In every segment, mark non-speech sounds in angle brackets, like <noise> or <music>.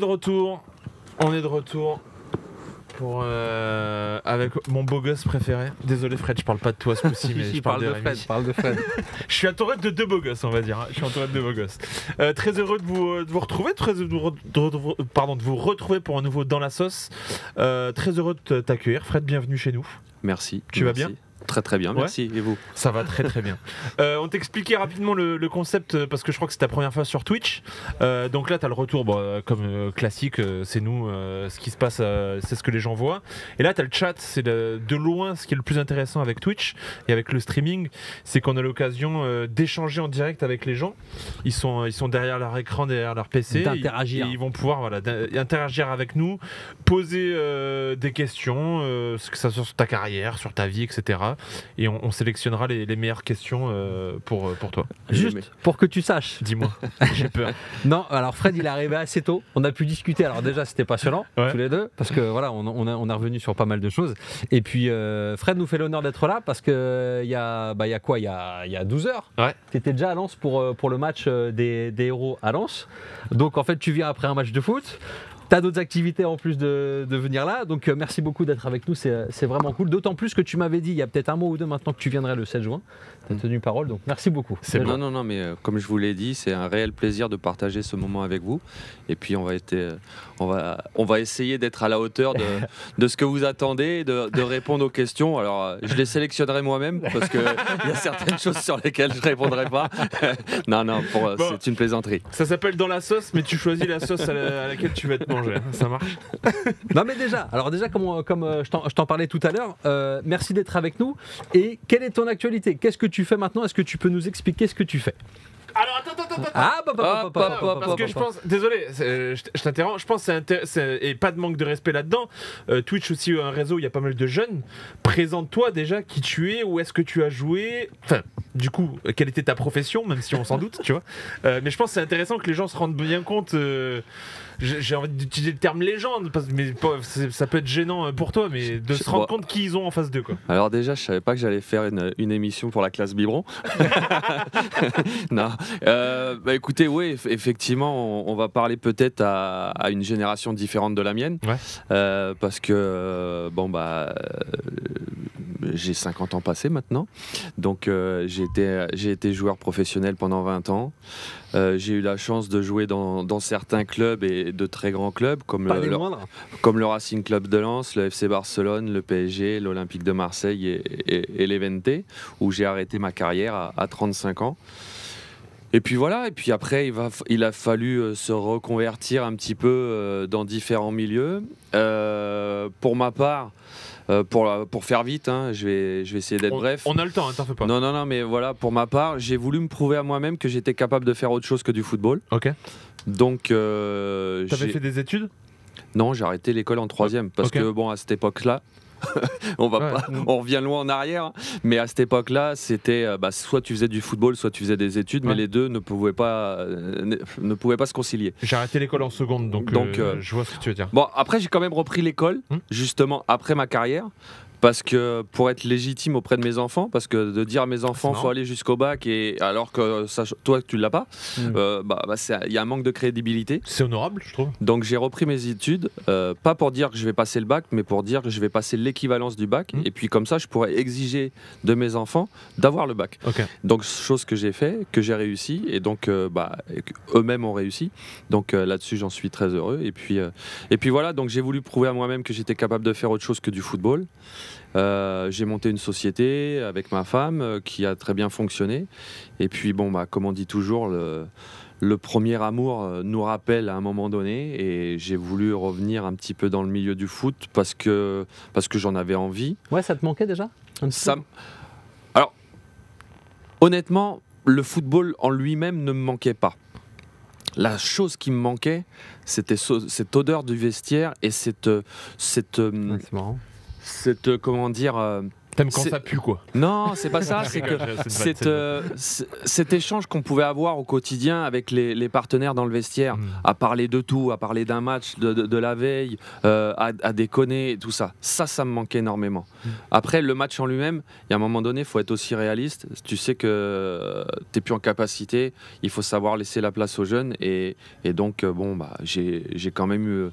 de retour. On est de retour pour euh, avec mon beau gosse préféré. Désolé Fred, je parle pas de toi ce <laughs> coup-ci, mais je parle, de Fred, <laughs> je suis entouré de deux beaux gosses, on va dire. Hein. Je suis de beaux gosses. Euh, très heureux euh, de vous, retrouver, très heureux de vous, retrouver pour un nouveau dans la sauce. très heureux de t'accueillir, Fred. Bienvenue chez nous. Merci. Tu vas bien Très très bien, merci. Et vous Ça va très très bien. <laughs> Euh, on t'expliquait rapidement le, concept euh, parce que je crois que c'est ta première fois sur Twitch. Euh, donc là, tu as le retour, bah, comme classique, c'est nous, ce qui se passe, c'est ce que les gens voient. Et là, tu as le chat, c'est de, loin ce qui est le plus intéressant avec Twitch et avec le streaming, c'est qu'on a l'occasion d'échanger en direct avec les gens. Ils sont, ils sont derrière leur écran, derrière leur PC. D'interagir. Ils, vont pouvoir voilà, interagir avec nous, poser des questions, que ça soit sur ta carrière, sur ta vie, etc. Et on, sélectionnera les, meilleures questions euh, pour, euh, pour toi. Juste pour que tu saches. Dis-moi, <laughs> j'ai peur. Non, alors Fred, il est arrivé assez tôt. On a pu discuter. Alors déjà, c'était passionnant, tous les deux, parce que voilà, on, on, est revenu sur pas mal de choses. Et puis, euh, Fred nous fait l'honneur d'être là, parce que il y, a, bah, quoi Il y a, 12 heures. Ouais. Tu étais déjà à Lens pour, pour le match des, des héros à Lens. Donc en fait, tu viens après un match de foot d'autres activités en plus de, venir là. Donc euh, merci beaucoup d'être avec nous, euh, c'est vraiment cool. D'autant plus que tu m'avais dit il y a peut-être un mois ou deux maintenant que tu viendrais le 7 juin tu mm. tenu parole, donc merci beaucoup. Non, non, non, mais euh, comme je vous l'ai dit, c'est un réel plaisir de partager ce moment avec vous. Et puis, on va, être, euh, on va, on va essayer d'être à la hauteur de, <laughs> de, ce que vous attendez, de, de répondre aux questions. Alors, euh, je les sélectionnerai moi-même parce qu'il y a certaines choses sur lesquelles je ne répondrai pas. <laughs> non, non, c'est une plaisanterie. Ça s'appelle dans la sauce, mais tu choisis la sauce à, laquelle tu vas te manger. Ça marche. non, mais déjà, alors déjà, comme, comme je t'en parlais tout à l'heure, merci d'être avec nous. Et quelle est ton actualité Qu'est-ce que tu fais maintenant Est-ce que tu peux nous expliquer ce que tu fais alors attends, attends, attends. Ah, parce que je pense, désolé, euh, je, t'interromps, je pense c'est et pas de manque de respect là-dedans. Euh, Twitch aussi euh, un réseau, il y a pas mal de jeunes. Présente-toi déjà qui tu es, où est-ce que tu as joué. Enfin, du coup, quelle était ta profession, même si on s'en doute, tu vois. mais je pense c'est intéressant que les gens se rendent bien compte j'ai envie d'utiliser le terme légende, parce, mais ça peut être gênant euh, pour toi, mais de se rendre compte qui ils ont en face d'eux. Quoi. Alors déjà, je savais pas que j'allais faire une, émission pour la classe biberon. <laughs> non. Euh, bah écoutez, oui, effectivement, on, va parler peut-être à, une génération différente de la mienne, euh, parce que bon bah j'ai 50 ans passé, maintenant. Donc euh, j'ai été, joueur professionnel pendant 20 ans. Euh, j'ai eu la chance de jouer dans, certains clubs et de très grands clubs comme le, comme le Racing Club de Lens, le FC Barcelone, le PSG, l'Olympique de Marseille et, et, l'Eventé, où j'ai arrêté ma carrière à, 35 ans. Et puis voilà, et puis après, il, va, il, a fallu euh, se reconvertir un petit peu dans différents milieux. pour ma part, euh, pour, faire vite, hein, je, vais, je vais essayer d'être bref. On a le temps, hein, t'en fais pas. Non, non, non, mais voilà, pour ma part, j'ai voulu me prouver à moi-même que j'étais capable de faire autre chose que du football. Ok. Donc. Euh, T'avais fait des études Non, j'ai arrêté l'école en troisième. Parce que, bon, à cette époque-là, <laughs> on va mm. on revient loin en arrière. Mais à cette époque-là, c'était euh, bah, soit tu faisais du football, soit tu faisais des études, mais les deux ne pouvaient pas, euh, ne, pouvaient pas se concilier. J'ai arrêté l'école en seconde, donc, euh, je vois ce que tu veux dire. Bon, après j'ai quand même repris l'école, mm. justement après ma carrière. Parce que pour être légitime auprès de mes enfants, parce que de dire à mes enfants faut aller jusqu'au bac et alors que ça, toi tu l'as pas, hmm. euh, bah, bah, il y a un manque de crédibilité. C'est honorable, je trouve. Donc j'ai repris mes études, euh, pas pour dire que je vais passer le bac, mais pour dire que je vais passer l'équivalence du bac. Hmm. Et puis comme ça, je pourrais exiger de mes enfants d'avoir le bac. Donc chose que j'ai fait, que j'ai réussi, et donc euh, bah, eux-mêmes ont réussi. Donc là-dessus, j'en suis très heureux. Et puis et puis voilà, donc j'ai voulu prouver à moi-même que j'étais capable de faire autre chose que du football. Euh, j'ai monté une société avec ma femme euh, qui a très bien fonctionné. Et puis, bon, bah, comme on dit toujours, le, premier amour euh, nous rappelle à un moment donné. Et j'ai voulu revenir un petit peu dans le milieu du foot parce que, parce que j'en avais envie. Ouais, ça te manquait déjà Alors, honnêtement, le football en lui-même ne me manquait pas. La chose qui me manquait, c'était cette odeur du vestiaire et cette, cette, cette euh, comment dire euh, T'aimes quand ça pue, quoi. Non, c'est pas <laughs> ça. c'est que euh, cet, échange qu'on pouvait avoir au quotidien avec les, partenaires dans le vestiaire, mm. à parler de tout, à parler d'un match, de, la veille, à, déconner tout ça. Ça, ça me manquait énormément. Mm. Après, le match en lui-même, il y a un moment donné, il faut être aussi réaliste. Tu sais que t'es plus en capacité. Il faut savoir laisser la place aux jeunes. Et, donc, bon, bah, j'ai quand même eu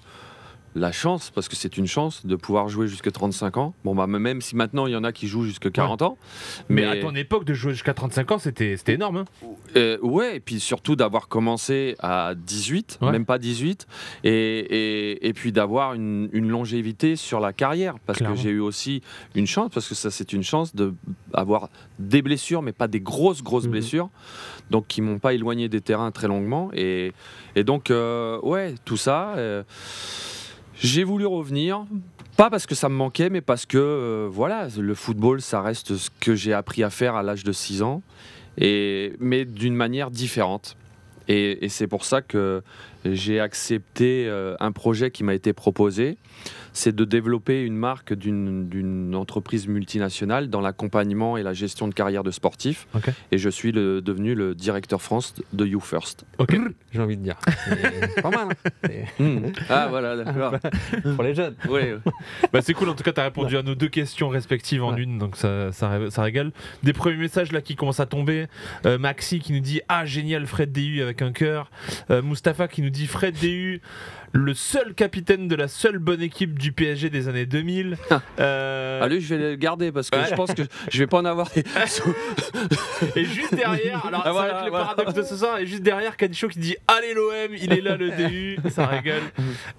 la chance, parce que c'est une chance, de pouvoir jouer jusqu'à 35 ans. Bon, bah, même si maintenant il y en a qui jouent jusqu'à 40 ans. Mais... à ton époque, de jouer jusqu'à 35 ans, c'était énorme. Hein euh, ouais, et puis surtout d'avoir commencé à 18, même pas 18, et, et, et puis d'avoir une, longévité sur la carrière, parce que j'ai eu aussi une chance, parce que ça, c'est une chance d'avoir des blessures, mais pas des grosses, grosses mhm. blessures, donc qui m'ont pas éloigné des terrains très longuement. Et, et donc, euh, ouais, tout ça. Euh, j'ai voulu revenir, pas parce que ça me manquait, mais parce que euh, voilà, le football, ça reste ce que j'ai appris à faire à l'âge de 6 ans, et, mais d'une manière différente. Et, c'est pour ça que j'ai accepté euh, un projet qui m'a été proposé c'est de développer une marque d'une entreprise multinationale dans l'accompagnement et la gestion de carrière de sportif. Et je suis devenu le directeur France de You First. j'ai envie de dire. pas mal. Hein. <laughs> Hmm. Ah voilà, <laughs> Pour les jeunes. <laughs> Bah, c'est cool, en tout cas, tu as répondu à nos deux questions respectives en une, donc ça, régale. Des premiers messages là qui commencent à tomber. Euh, Maxi qui nous dit Ah, génial, Fred DU avec un cœur. Mustafa euh, Mustapha qui nous dit Fred DU le seul capitaine de la seule bonne équipe du PSG des années 2000. <laughs> Ah, euh... Ah lui, je vais le garder parce que je pense que je vais pas en avoir. <laughs> et juste derrière, alors ah, ça le paradoxe de ce soir, et juste derrière, Kadicho qui dit Allez l'OM, il est là le DU, <laughs> ça régale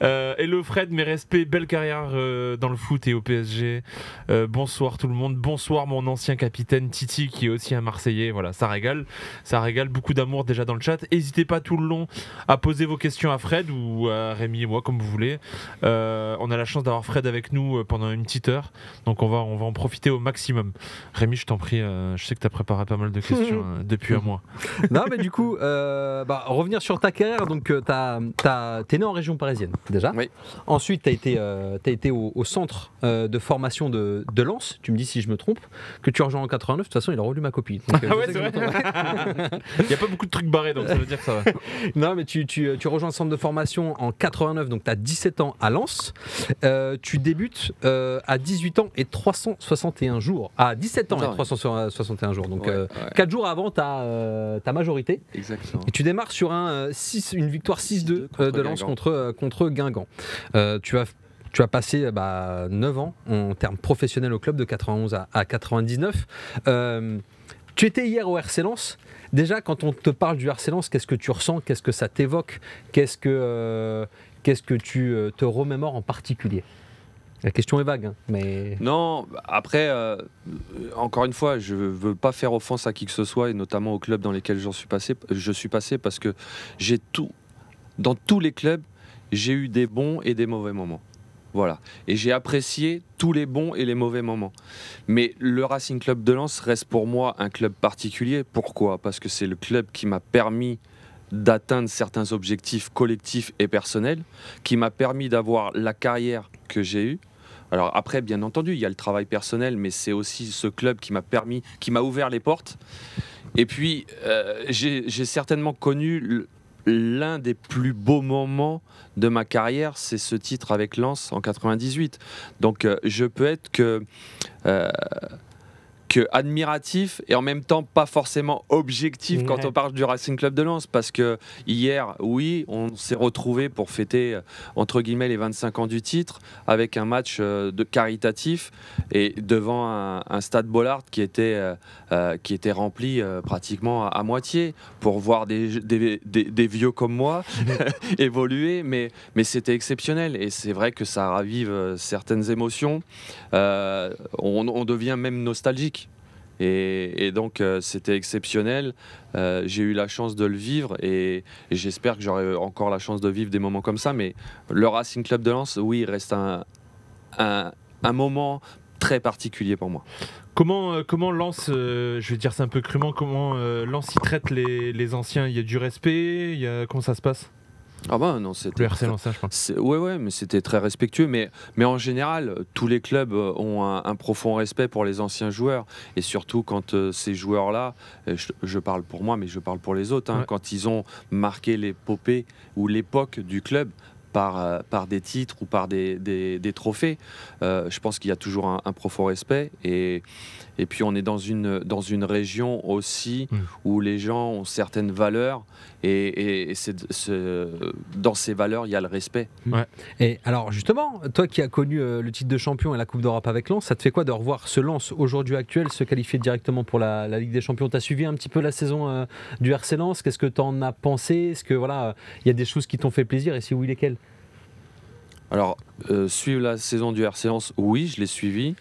Euh, hello Fred, mes respects, belle carrière euh, dans le foot et au PSG. Euh, bonsoir tout le monde, bonsoir mon ancien capitaine Titi qui est aussi un Marseillais, voilà, ça régale, ça régale, beaucoup d'amour déjà dans le chat. N'hésitez pas tout le long à poser vos questions à Fred ou à Rémi et moi, comme vous voulez. Euh, on a la chance d'avoir Fred avec nous euh, pendant une petite heure, donc on va, on va en profiter au maximum. Rémi, je t'en prie, euh, je sais que tu as préparé pas mal de questions <laughs> depuis un mois. non, mais du coup, bah, revenir sur ta carrière, donc tu es né en région parisienne déjà. Oui. Ensuite, tu as été, as été au, centre de formation de, de Lens, tu me dis si je me trompe, que tu rejoins en 89, de toute façon, il a relu ma copie. <laughs> ah ouais, <laughs> Il n'y a pas beaucoup de trucs barrés, donc ça veut dire que ça va. non, mais tu, tu, tu rejoins le centre de formation en 4 donc tu as 17 ans à Lens. Euh, tu débutes euh, à 18 ans et 361 jours. À ah, 17 ans et 361 jours. Donc 4 euh, jours avant ta, majorité. Exactement. Et tu démarres sur 6, une victoire 6-2 de Lens contre, Guingamp. tu vas tu as passé 9 bah, ans en termes professionnels au club de 91 à, 99. Tu étais hier au RC Lens. Déjà, quand on te parle du RC Lens, qu'est-ce que tu ressens Qu'est-ce que ça t'évoque Qu'est-ce que, euh, qu'est-ce que tu euh, te remémores en particulier la question est vague, hein, mais... Non, après, euh, encore une fois, je ne veux pas faire offense à qui que ce soit, et notamment aux clubs dans lesquels j'en suis passé, je suis passé, parce que j'ai tout... Dans tous les clubs, j'ai eu des bons et des mauvais moments. Voilà. Et j'ai apprécié tous les bons et les mauvais moments. Mais le Racing Club de Lens reste pour moi un club particulier. Pourquoi Parce que c'est le club qui m'a permis d'atteindre certains objectifs collectifs et personnels, qui m'a permis d'avoir la carrière que j'ai eue. Alors après, bien entendu, il y a le travail personnel, mais c'est aussi ce club qui m'a permis, qui m'a ouvert les portes. Et puis, euh, j'ai certainement connu l'un des plus beaux moments de ma carrière, c'est ce titre avec Lance en 98. Donc euh, je peux être que euh, admiratif et en même temps pas forcément objectif quand on parle du Racing Club de Lens parce que hier, oui, on s'est retrouvé pour fêter euh, entre guillemets les 25 ans du titre avec un match euh, de caritatif et devant un, stade Bollard qui était euh, qui était rempli pratiquement à, moitié pour voir des, vieux comme moi <laughs> <laughs> évoluer, mais mais c'était exceptionnel et c'est vrai que ça ravive certaines émotions. on devient même nostalgique et, donc, euh, c'était exceptionnel. Euh, j'ai eu la chance de le vivre et, j'espère que j'aurai encore la chance de vivre des moments comme ça. Mais le Racing Club de Lens, oui, reste un, moment très particulier pour moi. Comment, euh, comment Lance, je vais dire c'est un peu crûment, comment Lens y traite les, anciens Il y a du respect il Comment ça se passe ah ben non, c'était. Ouais, ouais, mais c'était très respectueux. Mais, mais en général, tous les clubs euh, ont un, profond respect pour les anciens joueurs. Et surtout quand euh, ces joueurs-là, euh, je, parle pour moi, mais je parle pour les autres, hein, quand ils ont marqué l'épopée ou l'époque du club, par, par, des titres ou par des, trophées. je pense qu'il y a toujours un, un profond respect. Et, et puis on est dans une, dans une région aussi mm. où les gens ont certaines valeurs et, dans ces valeurs, il y a le respect. Mm. Et alors justement, toi qui as connu euh, le titre de champion et la Coupe d'Europe avec Lens, ça te fait quoi de revoir ce Lens aujourd'hui actuel se qualifier directement pour la, Ligue des Champions Tu as suivi un petit peu la saison euh, du RC Lens Qu'est-ce que tu en as pensé Est-ce que voilà, il y a des choses qui t'ont fait plaisir et si oui, lesquelles alors, euh, suivre la saison du RC Lens, oui, je l'ai suivi.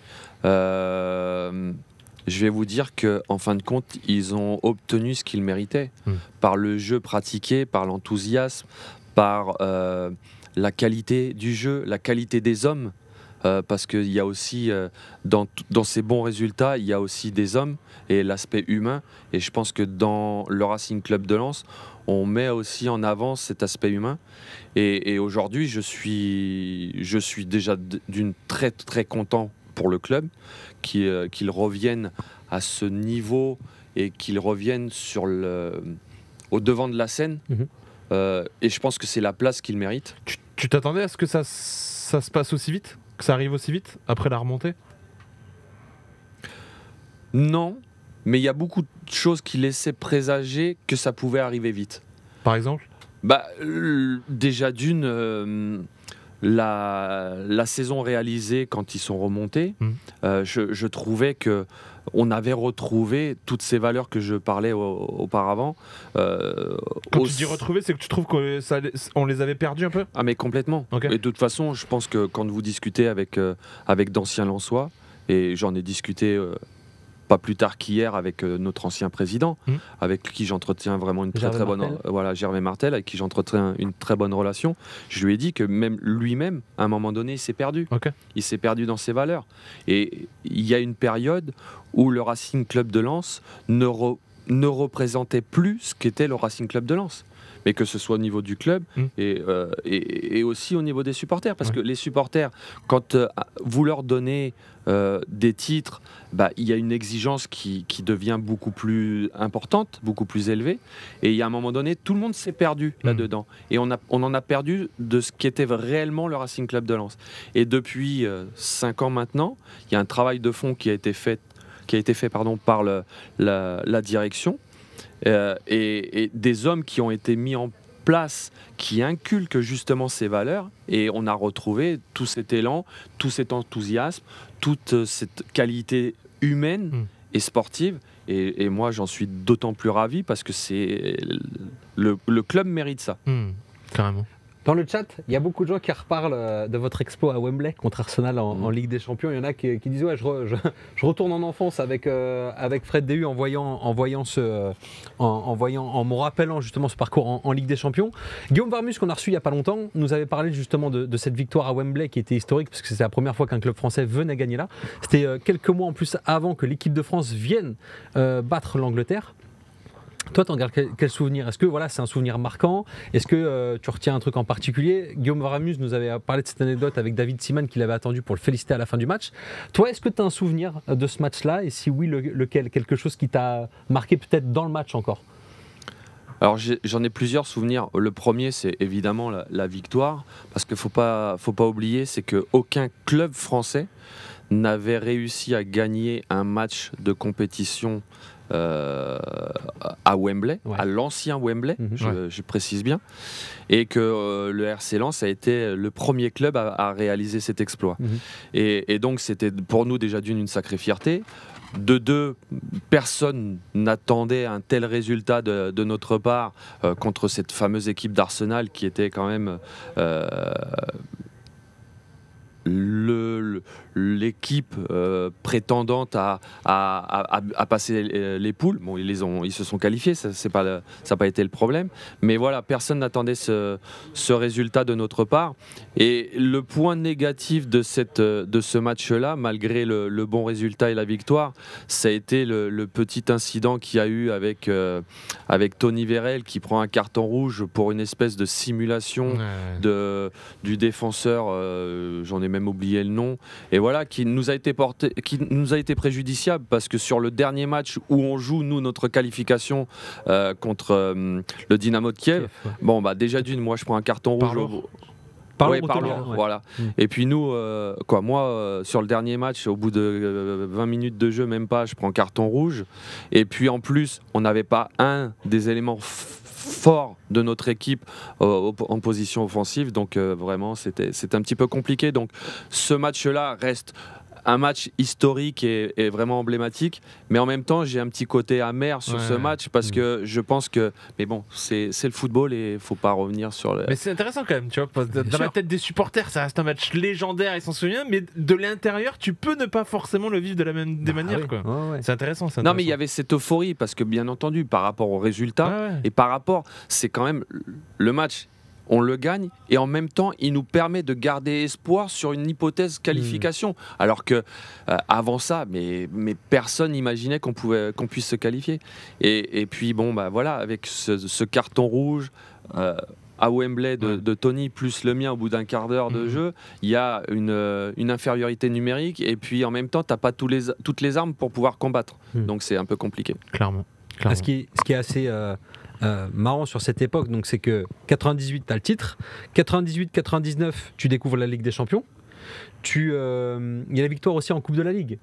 Euh, je vais vous dire que, en fin de compte, ils ont obtenu ce qu'ils méritaient hmm. par le jeu pratiqué, par l'enthousiasme, par euh, la qualité du jeu, la qualité des hommes. Euh, parce qu'il y a aussi, dans, ces bons résultats, il y a aussi des hommes et l'aspect humain. Et je pense que dans le Racing Club de Lens, on met aussi en avant cet aspect humain. Et, et aujourd'hui, je suis, je suis déjà d'une très très content pour le club, euh, qu'il reviennent revienne à ce niveau et qu'il revienne sur le, au devant de la scène. Mhm. Euh, et je pense que c'est la place qu'il mérite. Tu t'attendais à ce que ça, ça se passe aussi vite Que ça arrive aussi vite après la remontée Non, mais il y a beaucoup de choses qui laissaient présager que ça pouvait arriver vite. Par exemple bah, euh, déjà d'une, la, saison réalisée quand ils sont remontés, hmm. euh, je, trouvais que on avait retrouvé toutes ces valeurs que je parlais auparavant. Euh, quand tu dis retrouver, c'est que tu trouves qu'on les avait perdues un peu Ah mais complètement. de toute façon, je pense que quand vous discutez avec, euh, avec d'anciens Lensois, et j'en ai discuté pas plus tard qu'hier avec euh, notre ancien président, hum. avec qui j'entretiens vraiment une très bonne voilà Gervais Martel, avec qui j'entretiens une très bonne relation. Je lui ai dit que même lui-même, à un moment donné, il s'est perdu. Il s'est perdu dans ses valeurs. Et il y a une période où le Racing Club de Lens ne, représentait plus ce qu'était le Racing Club de Lens mais que ce soit au niveau du club hum. euh, et, aussi au niveau des supporters. Parce que les supporters, quand euh, vous leur donnez euh, des titres, bah, il y a une exigence qui, devient beaucoup plus importante, beaucoup plus élevée. Et il y a un moment donné, tout le monde s'est perdu hmm. là-dedans. Et on, a, on en a perdu de ce qui était réellement le Racing Club de Lens. Et depuis euh, cinq ans maintenant, il y a un travail de fond qui a été fait, qui a été fait pardon, par le, la, direction euh, et, des hommes qui ont été mis en place qui inculquent justement ces valeurs et on a retrouvé tout cet élan, tout cet enthousiasme, toute euh, cette qualité humaine hmm. et sportive. Et, moi, j'en suis d'autant plus ravi parce que c'est le, club mérite ça. Hmm. carrément. Dans le chat, il y a beaucoup de gens qui reparlent euh, de votre expo à Wembley contre Arsenal en, mm. Ligue des Champions. Il y en a qui, disent ouais, je, retourne en enfance avec, euh, Fred Déhu en voyant, euh, en voyant en, me rappelant justement ce parcours en, Ligue des Champions. Guillaume Varmus qu'on a reçu il y a pas longtemps nous avait parlé justement de, cette victoire à Wembley qui était historique parce que c'était la première fois qu'un club français venait gagner là. C'était quelques mois en plus avant que l'équipe de France vienne battre l'Angleterre. Toi, t'en gardes quel souvenir Est-ce que voilà, c'est un souvenir marquant Est-ce que euh, tu retiens un truc en particulier Guillaume Varamus nous avait parlé de cette anecdote avec David Siman qui l'avait attendu pour le féliciter à la fin du match. Toi, est-ce que tu as un souvenir euh, de ce match-là Et si oui, lequel Quelque chose qui t'a marqué peut-être dans le match encore alors j'en ai, plusieurs souvenirs. Le premier, c'est évidemment la, victoire, parce qu'il ne faut pas, faut pas oublier, c'est qu'aucun club français n'avait réussi à gagner un match de compétition euh, à Wembley, à l'ancien Wembley, mhm. je, précise bien, et que euh, le RC Lens a été le premier club à, réaliser cet exploit. Mhm. Et, donc c'était pour nous déjà d'une une sacrée fierté. De deux, personne n'attendait un tel résultat de, notre part euh, contre cette fameuse équipe d'Arsenal qui était quand même l'équipe euh, prétendante à, passer euh, les, poules. Bon, ils, les ont, ils se sont qualifiés, ça n'a pas, pas été le problème. Mais voilà, personne n'attendait ce, résultat de notre part. Et le point négatif de, cette, de ce match-là, malgré le, bon résultat et la victoire, ça a été le, petit incident qu'il y a eu avec, euh, avec Tony Vérel qui prend un carton rouge pour une espèce de simulation de, du défenseur. J'en ai même oublié le nom. Et voilà, qui nous a été porté, qui nous a été préjudiciable parce que sur le dernier match où on joue nous notre qualification euh, contre euh, le Dynamo de Kiev, bon bah déjà d'une, moi je prends un carton rouge. Parlons, voilà. Mm. Et puis nous, euh, quoi, moi, sur le dernier match, au bout de 20 minutes de jeu, même pas, je prends carton rouge. Et puis en plus, on n'avait pas un des éléments fort de notre équipe euh, en position offensive. Donc euh, vraiment, c'était un petit peu compliqué. Donc ce match-là reste un match historique et, vraiment emblématique, mais en même temps j'ai un petit côté amer sur ce match parce mm. que je pense que, mais bon, c'est le football et faut pas revenir sur le. Mais c'est intéressant quand même, tu vois, dans la tête des supporters, ça reste un match légendaire, ils s'en souviennent, mais de l'intérieur, tu peux ne pas forcément le vivre de la même bah manière quoi. C'est intéressant, ça Non, mais il y avait cette euphorie parce que bien entendu, par rapport au résultat et par rapport, c'est quand même le match on le gagne et en même temps il nous permet de garder espoir sur une hypothèse mmh. qualification alors que euh, avant ça mais, personne n'imaginait qu'on pouvait qu'on puisse se qualifier et, puis bon bah voilà avec ce, carton rouge euh, à Wembley de, Tony plus le mien au bout d'un quart d'heure de mmh. jeu, il y a euh, une, infériorité numérique et puis en même temps, tu pas toutes les armes pour pouvoir combattre. Mmh. Donc c'est un peu compliqué. Clairement. Ah, ce, qui, est assez... Euh, marrant sur cette époque, donc c'est que 98, tu as le titre, 98-99, tu découvres la Ligue des Champions. Tu, euh, il y a la victoire aussi en Coupe de la Ligue,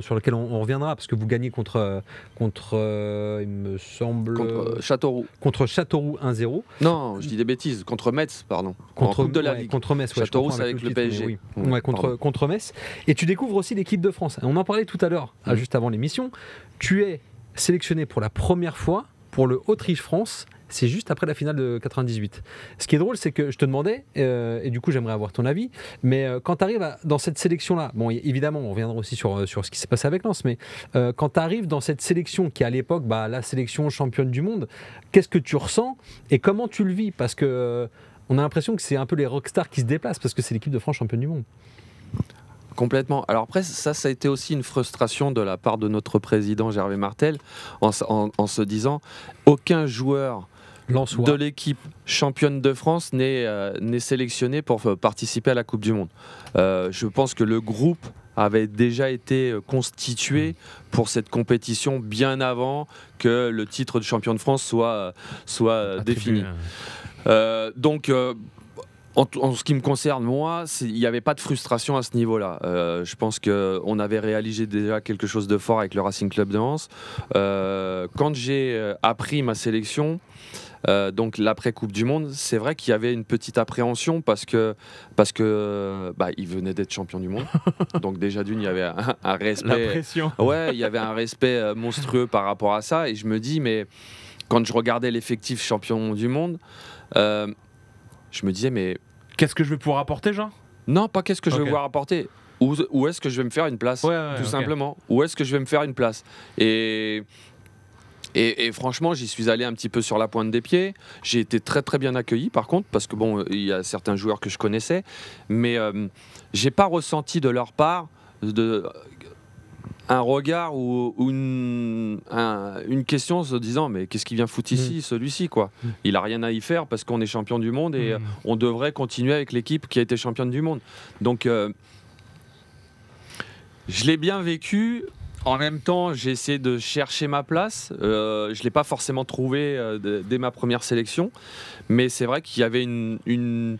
sur laquelle on, reviendra, parce que vous gagnez contre, contre euh, il me semble. Contre Châteauroux. Contre Châteauroux 1-0. Non, je dis des bêtises, contre Metz, pardon. Contre, Coupe de la Ligue. contre Metz, Châteauroux, c'est avec le, PSG. contre, Metz. Et tu découvres aussi l'équipe de France. On en parlait tout à l'heure, mm. ah, juste avant l'émission. Tu es sélectionné pour la première fois pour le Autriche-France. C'est juste après la finale de 98. Ce qui est drôle, c'est que je te demandais, euh, et du coup j'aimerais avoir ton avis, mais euh, quand tu arrives dans cette sélection-là, bon évidemment on reviendra aussi sur, euh, sur ce qui s'est passé avec Lens, mais quand tu arrives dans cette sélection qui à l'époque bah, la sélection championne du monde, qu'est-ce que tu ressens et comment tu le vis Parce que on a l'impression que c'est un peu les rockstars qui se déplacent parce que c'est l'équipe de France championne du monde. Complètement. Alors après, ça, ça a été aussi une frustration de la part de notre président Gervais Martel en, se disant aucun joueur de l'équipe championne de France n'est euh, sélectionné pour euh, participer à la Coupe du Monde. Euh, je pense que le groupe avait déjà été constitué pour cette compétition bien avant que le titre de champion de France soit, soit défini. donc en, ce qui me concerne, moi, il n'y avait pas de frustration à ce niveau-là. Euh, je pense qu'on avait réalisé déjà quelque chose de fort avec le Racing Club de Lens. Euh, quand j'ai euh, appris ma sélection, donc l'après Coupe du Monde, c'est vrai qu'il y avait une petite appréhension parce que parce que bah, il venait d'être champion du monde. <laughs> donc déjà d'une, il y avait un, respect. La pression. Ouais, il y avait un respect monstrueux par rapport à ça. Et je me dis, mais quand je regardais l'effectif champion du monde je me disais, mais. Qu'est-ce que je vais pouvoir apporter, Jean Non, pas qu'est-ce que je vais pouvoir apporter. Où, est-ce que je vais me faire une place Tout simplement. Où est-ce que je vais me faire une place Et. Et, franchement, j'y suis allé un petit peu sur la pointe des pieds. J'ai été très très bien accueilli par contre, parce que bon, il y a certains joueurs que je connaissais, mais je euh, j'ai pas ressenti de leur part de, un regard ou, une, question se disant mais qu'est-ce qu'il vient foutre mm. ici celui-ci quoi mm. il a rien à y faire parce qu'on est champion du monde et mm. euh, on devrait continuer avec l'équipe qui a été championne du monde donc euh, je l'ai bien vécu en même temps j'ai essayé de chercher ma place Je euh, je l'ai pas forcément trouvé dès ma première sélection mais c'est vrai qu'il y avait une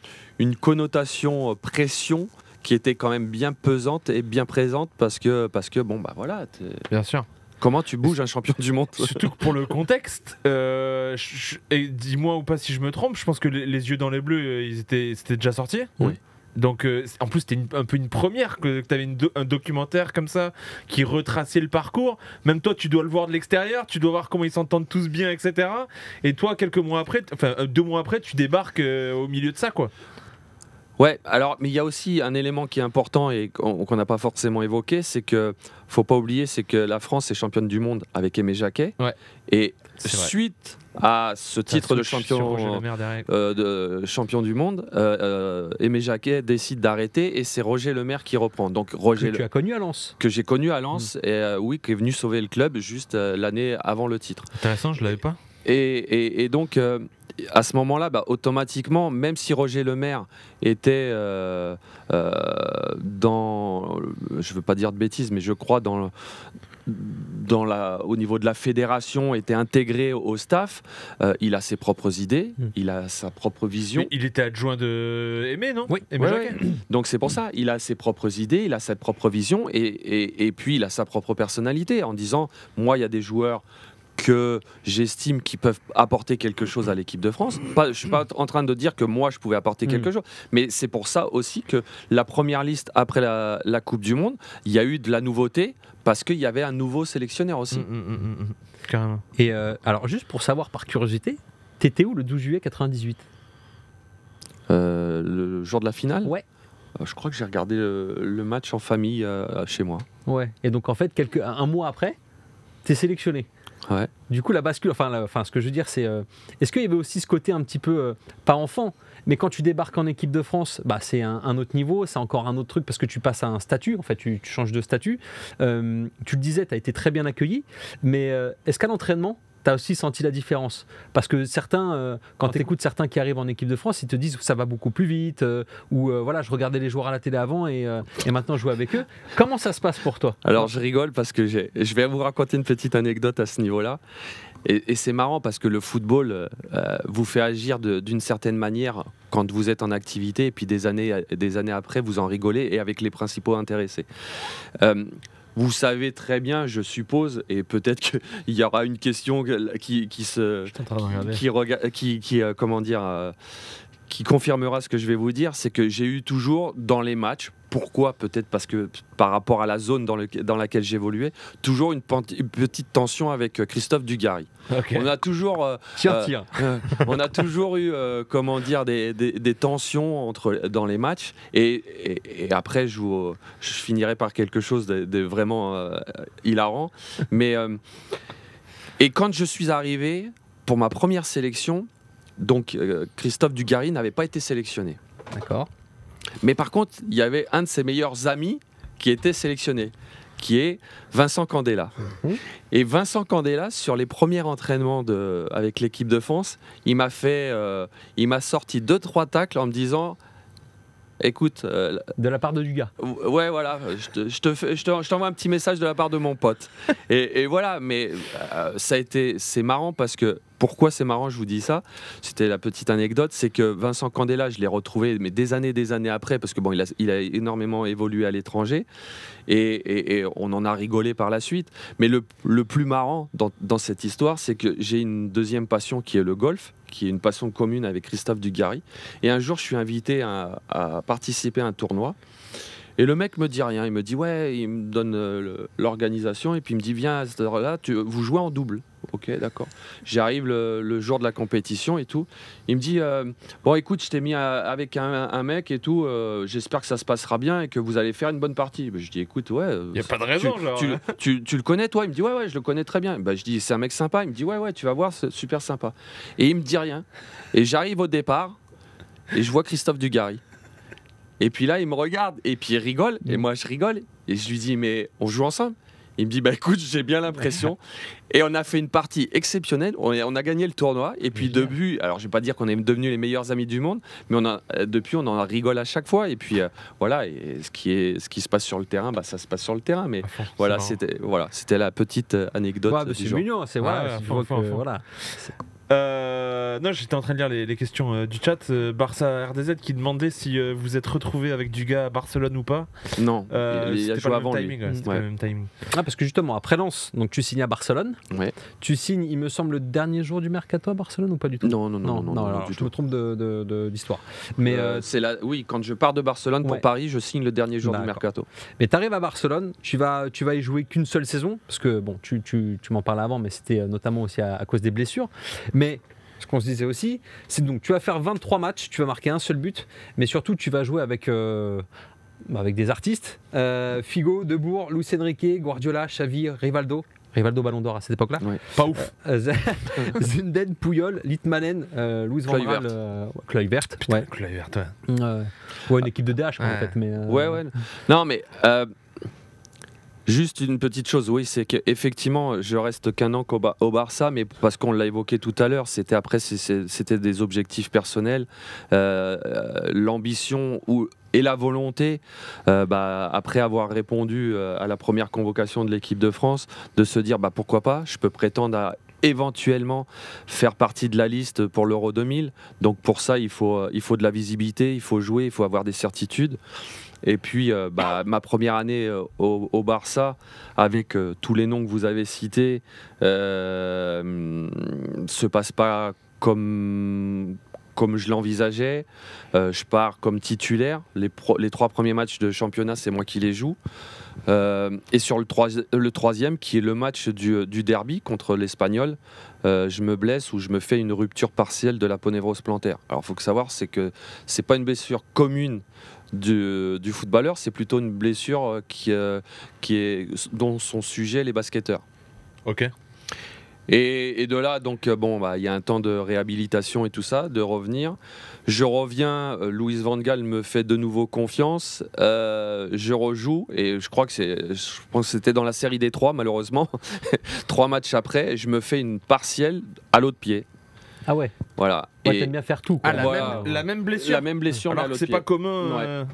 connotation pression qui était quand même bien pesante et bien présente parce que, parce que bon, bah voilà. Bien sûr. Comment tu bouges un champion du monde Surtout que pour le contexte, euh, et dis-moi ou pas si je me trompe, je pense que les, yeux dans les bleus, euh, ils étaient, c'était déjà sorti. Oui. Donc, euh, en plus, c'était un peu une première que, t'avais tu avais un documentaire comme ça qui retraçait le parcours. Même toi, tu dois le voir de l'extérieur, tu dois voir comment ils s'entendent tous bien, etc. Et toi, quelques mois après, enfin, deux mois après, tu débarques au milieu de ça, quoi. Ouais, alors, mais il y a aussi un élément qui est important et qu'on n'a pas forcément évoqué, c'est que, faut pas oublier, c'est que la France est championne du monde avec Aimé Jacquet. Ouais. Et suite à ce titre de champion, euh, de champion du monde, euh, euh, Aimé Jacquet décide d'arrêter et c'est Roger Lemaire qui reprend. Donc Roger que tu as connu à Lens. Que j'ai connu à Lens mm. et euh, oui, qui est venu sauver le club juste l'année avant le titre. Intéressant, je l'avais pas. Et, et, donc, à ce moment-là, bah, automatiquement, même si Roger Le Maire était euh, euh, dans, je ne veux pas dire de bêtises, mais je crois dans, dans la, au niveau de la fédération, était intégré au staff, euh, il a ses propres idées, hmm. il a sa propre vision. il était adjoint de Aimé, non Oui, Aimé Donc c'est pour ça, il a ses propres idées, il a sa propre vision, et, et, et puis il a sa propre personnalité, en disant, moi, il y a des joueurs que j'estime qu'ils peuvent apporter quelque chose à l'équipe de France. je ne suis pas en train de dire que moi, je pouvais apporter quelque mm. chose, mais c'est pour ça aussi que la première liste après la, Coupe du Monde, il y a eu de la nouveauté parce qu'il y avait un nouveau sélectionneur aussi. Mm, mm, Et euh, alors, juste pour savoir par curiosité, t'étais où le 12 juillet 98 euh, Le jour de la finale Ouais. Euh, je crois que j'ai regardé le, match en famille chez moi. Ouais. Et donc, en fait, quelques, un mois après, t'es sélectionné. Du coup, la bascule, enfin, ce que je veux dire, c'est euh, est-ce qu'il y avait aussi ce côté un petit peu, euh, pas enfant, mais quand tu débarques en équipe de France, bah, c'est un, autre niveau, c'est encore un autre truc parce que tu passes à un statut, en fait, tu, changes de statut. Euh, tu le disais, tu as été très bien accueilli, mais est-ce qu'à l'entraînement, tu as aussi senti la différence. Parce que certains, euh, quand tu écoutes certains qui arrivent en équipe de France, ils te disent ça va beaucoup plus vite, euh, ou euh, voilà, je regardais les joueurs à la télé avant et, et, maintenant je joue avec eux. Comment ça se passe pour toi Alors je rigole parce que je vais vous raconter une petite anecdote à ce niveau-là. Et, et c'est marrant parce que le football vous fait agir d'une certaine manière quand vous êtes en activité, et puis des années, des années après, vous en rigolez, et avec les principaux intéressés. Vous savez très bien, je suppose, et peut-être qu'il <laughs> y aura une question qui, qui se. Qui, qui, qui, euh, comment dire. Euh, qui confirmera ce que je vais vous dire, c'est que j'ai eu toujours dans les matchs, pourquoi Peut-être parce que par rapport à la zone dans, dans laquelle j'évoluais, toujours une, petite tension avec euh, Christophe Dugarry. On a toujours, euh, tiens, euh, tiens. <laughs> on a toujours eu, comment dire, des, tensions entre dans les matchs. Et, après, je, finirai par quelque chose de, de vraiment hilarant. Mais et quand je suis arrivé pour ma première sélection, donc euh, Christophe Dugarry n'avait pas été sélectionné. D'accord. Mais par contre, il y avait un de ses meilleurs amis qui était sélectionné, qui est Vincent Candela. Mhm. Et Vincent Candela, sur les premiers entraînements avec l'équipe de France, il m'a fait, euh, il m'a sorti deux trois tacles en me disant. Écoute. Euh, de la part de Dugas. Ouais, voilà. Je t'envoie te, un petit message de la part de mon pote. <laughs> et, et, voilà, mais ça a été. C'est marrant parce que pourquoi c'est marrant, je vous dis ça C'était la petite anecdote, c'est que Vincent Candela, je l'ai retrouvé mais des années, des années après, parce que bon, il a, énormément évolué à l'étranger, et, on en a rigolé par la suite. Mais le, plus marrant dans, cette histoire, c'est que j'ai une deuxième passion qui est le golf, qui est une passion commune avec Christophe Dugarry. Et un jour, je suis invité à, participer à un tournoi. Et le mec me dit rien. Il me dit, ouais, il me donne euh, l'organisation. Et puis il me dit, viens à cette heure-là, vous jouez en double ok, d'accord. J'arrive le, jour de la compétition et tout. Il me dit, euh, bon, écoute, je t'ai mis avec un, mec et tout. Euh, j'espère que ça se passera bien et que vous allez faire une bonne partie. Ben, je dis, écoute, ouais. Il euh, a pas de raison, hein. tu, le connais, toi Il me dit, ouais, ouais, je le connais très bien. Ben, je dis, c'est un mec sympa. Il me dit, ouais, ouais, tu vas voir, c'est super sympa. Et il me dit rien. Et j'arrive au départ et je vois Christophe Dugarry. Et puis là, il me regarde et puis il rigole. Et mm. moi, je rigole. Et je lui dis, mais on joue ensemble il me dit, bah écoute, j'ai bien l'impression. et on a fait une partie exceptionnelle. On, a gagné le tournoi. Et puis, de depuis, alors je vais pas dire qu'on est devenus les meilleurs amis du monde, mais on a, euh, depuis, on en rigole à chaque fois. Et puis, euh, voilà, et ce qui, est, ce qui se passe sur le terrain, bah, ça se passe sur le terrain. Mais ah, voilà, c'était voilà, la petite euh, anecdote. Ouais, c'est mignon, c'est euh, non, j'étais en train de lire les, questions euh, du chat. Euh, Barça RDZ qui demandait si vous êtes retrouvé avec du gars à Barcelone ou pas. Non, il a joué avant lui. Pas le même timing. Ah, parce que justement, après Lens, donc tu signes à Barcelone. Ouais. Tu signes, il me semble, le dernier jour du mercato à Barcelone ou pas du tout Non, non, non, non. je me trompe de, l'histoire. Mais c'est là, oui, quand je pars de Barcelone pour Paris, je signe le dernier jour du mercato. Mais tu arrives à Barcelone, tu vas, tu vas y jouer qu'une seule saison, parce que bon, tu, tu, tu m'en parlais avant, mais c'était notamment aussi à, à cause des blessures. Mais mais ce qu'on se disait aussi, c'est donc tu vas faire 23 matchs, tu vas marquer un seul but, mais surtout tu vas jouer avec, euh, avec des artistes euh, Figo, Debourg, Luis Enrique, Guardiola, Xavi, Rivaldo. Rivaldo Ballon d'Or à cette époque-là. Pas ouf. Euh, Zinden, <laughs> Pouyol, Litmanen, Louis Van Gaal, ouais. ouais. ouais. une équipe de DH en fait, mais. Ouais, ouais. Non, mais Juste une petite chose, oui, c'est qu'effectivement, je reste qu'un an au Barça, mais parce qu'on l'a évoqué tout à l'heure, c'était après, c'était des objectifs personnels, euh, euh, l'ambition ou et la volonté, euh, bah, après avoir répondu à la première convocation de l'équipe de France, de se dire bah, pourquoi pas, je peux prétendre à éventuellement faire partie de la liste pour l'Euro 2000. Donc pour ça, il faut, il faut de la visibilité, il faut jouer, il faut avoir des certitudes. Et puis, euh, bah, ma première année euh, au, Barça, avec euh, tous les noms que vous avez cités, se passe pas comme comme je l'envisageais. je pars comme titulaire. Les, trois premiers matchs de championnat, c'est moi qui les joue. et sur le, troisième, qui est le match du, derby contre l'Espagnol, je me blesse ou je me fais une rupture partielle de la ponevrose plantaire. Alors, il faut que savoir, c'est que c'est pas une blessure commune du, footballeur, c'est plutôt une blessure euh, qui, euh, qui est, dont sont sujets les basketteurs. Ok. Et, de là, donc, euh, bon, bah, il y a un temps de réhabilitation et tout ça, de revenir. Je reviens, louise Louis Van Gaal me fait de nouveau confiance. je rejoue, et je crois que c'était dans la série des trois, malheureusement. <laughs> trois matchs après, je me fais une partielle à l'autre pied. Ah ouais Voilà. T'aimes bien faire tout. Ah, la, même, blessure La même blessure. Alors c'est pas commun.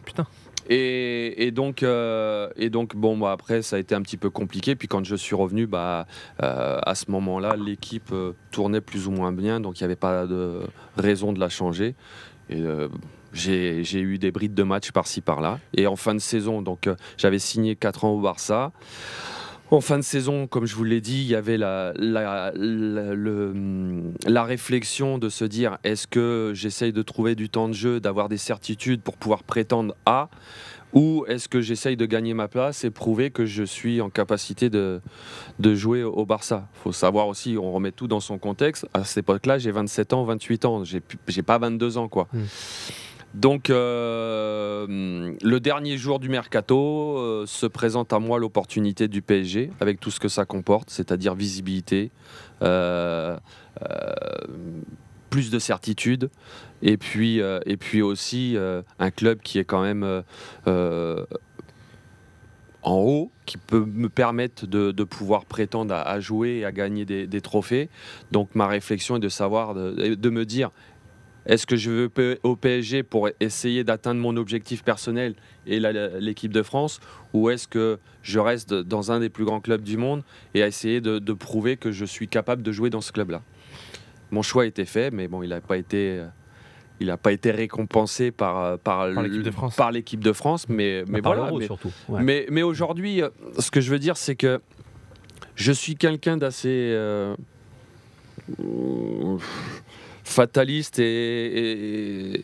Euh, et, donc, euh, et donc, bon, bah, après, ça a été un petit peu compliqué. Puis quand je suis revenu, bah, euh, à ce moment-là, l'équipe tournait plus ou moins bien, donc il n'y avait pas de raison de la changer. j'ai eu des brides de match par-ci par-là. Et en fin de saison, donc j'avais signé 4 ans au Barça. En fin de saison, comme je vous l'ai dit, il y avait la, réflexion de se dire est-ce que j'essaye de trouver du temps de jeu, d'avoir des certitudes pour pouvoir prétendre à, ou est-ce que j'essaye de gagner ma place et prouver que je suis en capacité de, de jouer au Barça faut savoir aussi, on remet tout dans son contexte. À cette époque-là, j'ai 27 ans, 28 ans, j'ai pas 22 ans. quoi. Mmh. Donc, euh, le dernier jour du mercato euh, se présente à moi l'opportunité du PSG avec tout ce que ça comporte, c'est-à-dire visibilité, euh, plus de certitude, et puis, et puis aussi un club qui est quand même en haut qui peut me permettre de, pouvoir prétendre à, jouer et à gagner des, trophées. Donc ma réflexion est de savoir, de me dire, est-ce que je veux au PSG pour essayer d'atteindre mon objectif personnel et l'équipe de France Ou est-ce que je reste dans un des plus grands clubs du monde et à essayer de, prouver que je suis capable de jouer dans ce club-là Mon choix a été fait, mais bon, il n'a pas été euh, il n'a pas été récompensé par, euh, par, l'équipe de France. de bah, mais, mais voilà. surtout. Mais, aujourd'hui, euh, ce que je veux dire, c'est que je suis quelqu'un d'assez fataliste et,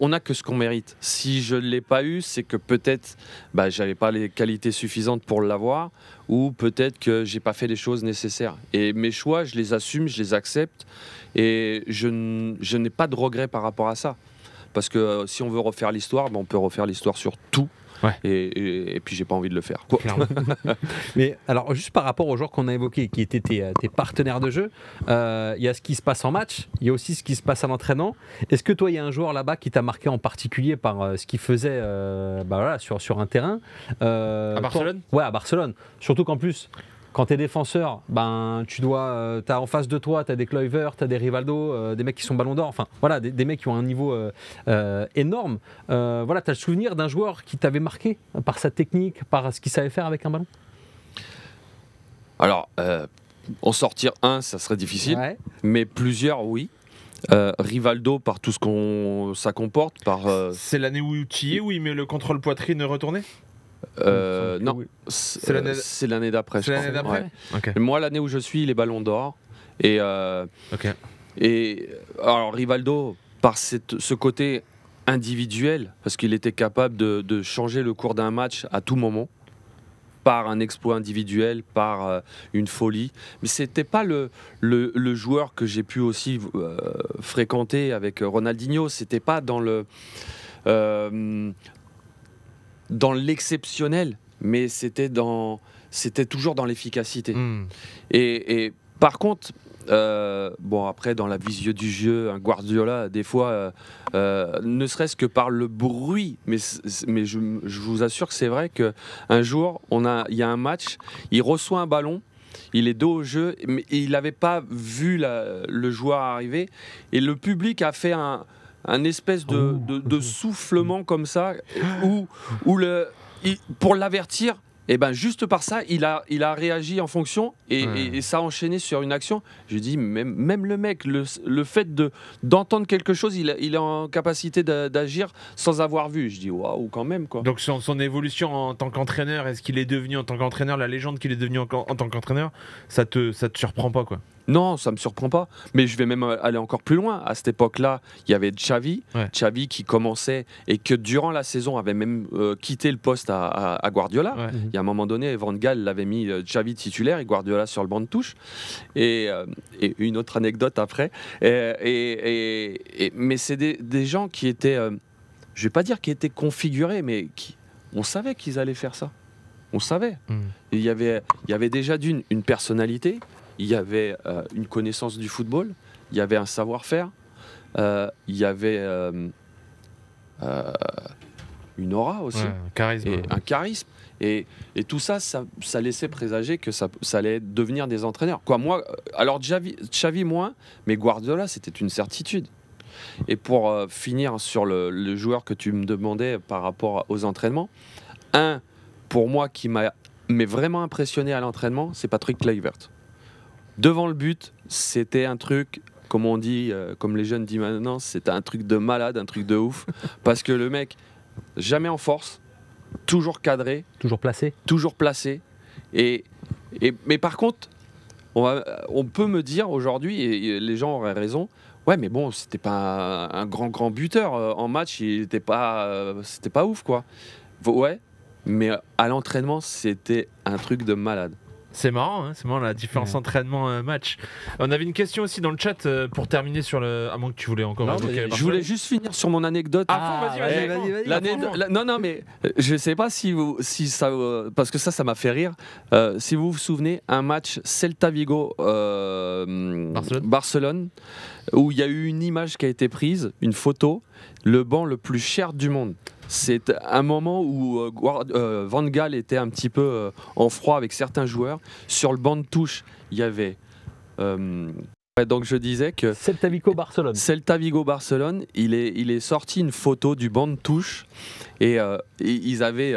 on n'a que ce qu'on mérite. Si je ne l'ai pas eu, c'est que peut-être bah, j'avais pas les qualités suffisantes pour l'avoir, ou peut-être que j'ai pas fait les choses nécessaires. Et mes choix, je les assume, je les accepte, et je, n'ai pas de regrets par rapport à ça. Parce que euh, si on veut refaire l'histoire, bah, on peut refaire l'histoire sur tout, et, puis j'ai pas envie de le faire. Quoi. <laughs> Mais alors, juste par rapport aux joueurs qu'on a évoqués, qui étaient euh, tes, partenaires de jeu, euh, il y a ce qui se passe en match, il y a aussi ce qui se passe à l'entraînement. Est-ce que toi, il y a un joueur là-bas qui t'a marqué en particulier par euh, ce qu'il faisait bah voilà, sur, sur un terrain À Barcelone Ouais, à Barcelone. Surtout qu'en plus, quand tu es défenseur, ben, tu dois, euh, as en face de toi, tu as des Kluivert, tu as des Rivaldo, euh, des mecs qui sont ballon d'or, enfin voilà, des, mecs qui ont un niveau euh, énorme. voilà, tu as le souvenir d'un joueur qui t'avait marqué par sa technique, par ce qu'il savait faire avec un ballon Alors, en sortir un, ça serait difficile, mais plusieurs, oui. Rivaldo par tout ce qu'on ça comporte par. C'est l'année où y où oui, mais le contrôle poitrine retourné. Euh, non, euh, c'est l'année d'après. l'année Moi, l'année où je suis, les Ballons d'Or. Et, euh, et alors Rivaldo, par ce côté individuel, parce qu'il était capable de, changer le cours d'un match à tout moment, par un exploit individuel, par une folie. Mais c'était pas le, joueur que j'ai pu aussi fréquenter avec Ronaldinho. C'était pas dans le dans l'exceptionnel, mais c'était dans c'était toujours dans l'efficacité. Hmm. Et, par contre, euh, bon après dans la vision du jeu, un Guardiola des fois, euh, euh, ne serait-ce que par le bruit, mais, mais je, vous assure que c'est vrai que un jour on a il y a un match, il reçoit un ballon. Il est dos au jeu, mais il n'avait pas vu le joueur arriver. Et le public a fait un, un espèce oh, de, soufflement comme ça, où, pour l'avertir, et eh ben juste par ça, il a, réagi en fonction et, ça a enchaîné sur une action. Je dis, même, le mec, le, fait d'entendre quelque chose, il, il, est en capacité d'agir sans avoir vu. Je dis, waouh, quand même. quoi. Donc, son, évolution en tant qu'entraîneur, est-ce qu'il est devenu en tant qu'entraîneur, la légende qu'il est devenu en, tant qu'entraîneur, ça te, ça te surprend pas quoi non, ça me surprend pas. Mais je vais même euh, aller encore plus loin. À cette époque-là, il y avait Xavi, Xavi qui commençait et que durant la saison avait même euh, quitté le poste à, Guardiola. Mhm. Il y a un moment donné, Van Gaal l'avait mis euh, Xavi titulaire et Guardiola sur le banc de touche. Et, une autre anecdote après. mais c'est des, gens qui étaient, je vais pas dire qui étaient configurés, mais qui, on savait qu'ils allaient faire ça. On savait. Mhm. Il, y avait, il y avait déjà d'une une personnalité, il y avait euh, une connaissance du football, il y avait un savoir-faire, euh, il y avait euh, une aura aussi, un charisme. Et, tout ça, ça, laissait présager que ça, allait devenir des entraîneurs. moi, alors Xavi, moins, mais Guardiola, c'était une certitude. Et pour finir sur le, joueur que tu me demandais par rapport aux entraînements, un pour moi qui m'a vraiment impressionné à l'entraînement, c'est Patrick Kluivert. Devant le but, c'était un truc comme on dit, euh, comme les jeunes disent maintenant, c'était un truc de malade, un truc de ouf. <laughs> parce que le mec, jamais en force, toujours cadré. Toujours placé. Toujours placé. Et, mais par contre, on, va, on peut me dire aujourd'hui, et, les gens auraient raison, ouais, mais bon, c'était pas un, grand, grand buteur. Euh, en match, il était pas, euh, c'était pas ouf, quoi. Ouais, mais à l'entraînement, c'était un truc de malade. C'est marrant, hein, c'est marrant la différence entraînement-match. Euh, On avait une question aussi dans le chat euh, pour terminer sur le. À moins que tu voulais encore. je voulais juste finir sur mon anecdote. Ah, vas-y, vas-y. non, non, mais euh, je sais pas si vous, si ça, parce que ça, ça m'a fait rire. si vous vous souvenez, un match Celta Vigo Barcelone, où il y a eu une image qui a été prise, une photo, le banc le plus cher du monde. C'est un moment où euh, euh, Van Gaal était un petit peu euh, en froid avec certains joueurs. Sur le banc de touche, il y avait. donc je disais que Celta Vigo Barcelone. Celta Vigo Barcelone, il est, sorti une photo du banc de touche et, ils avaient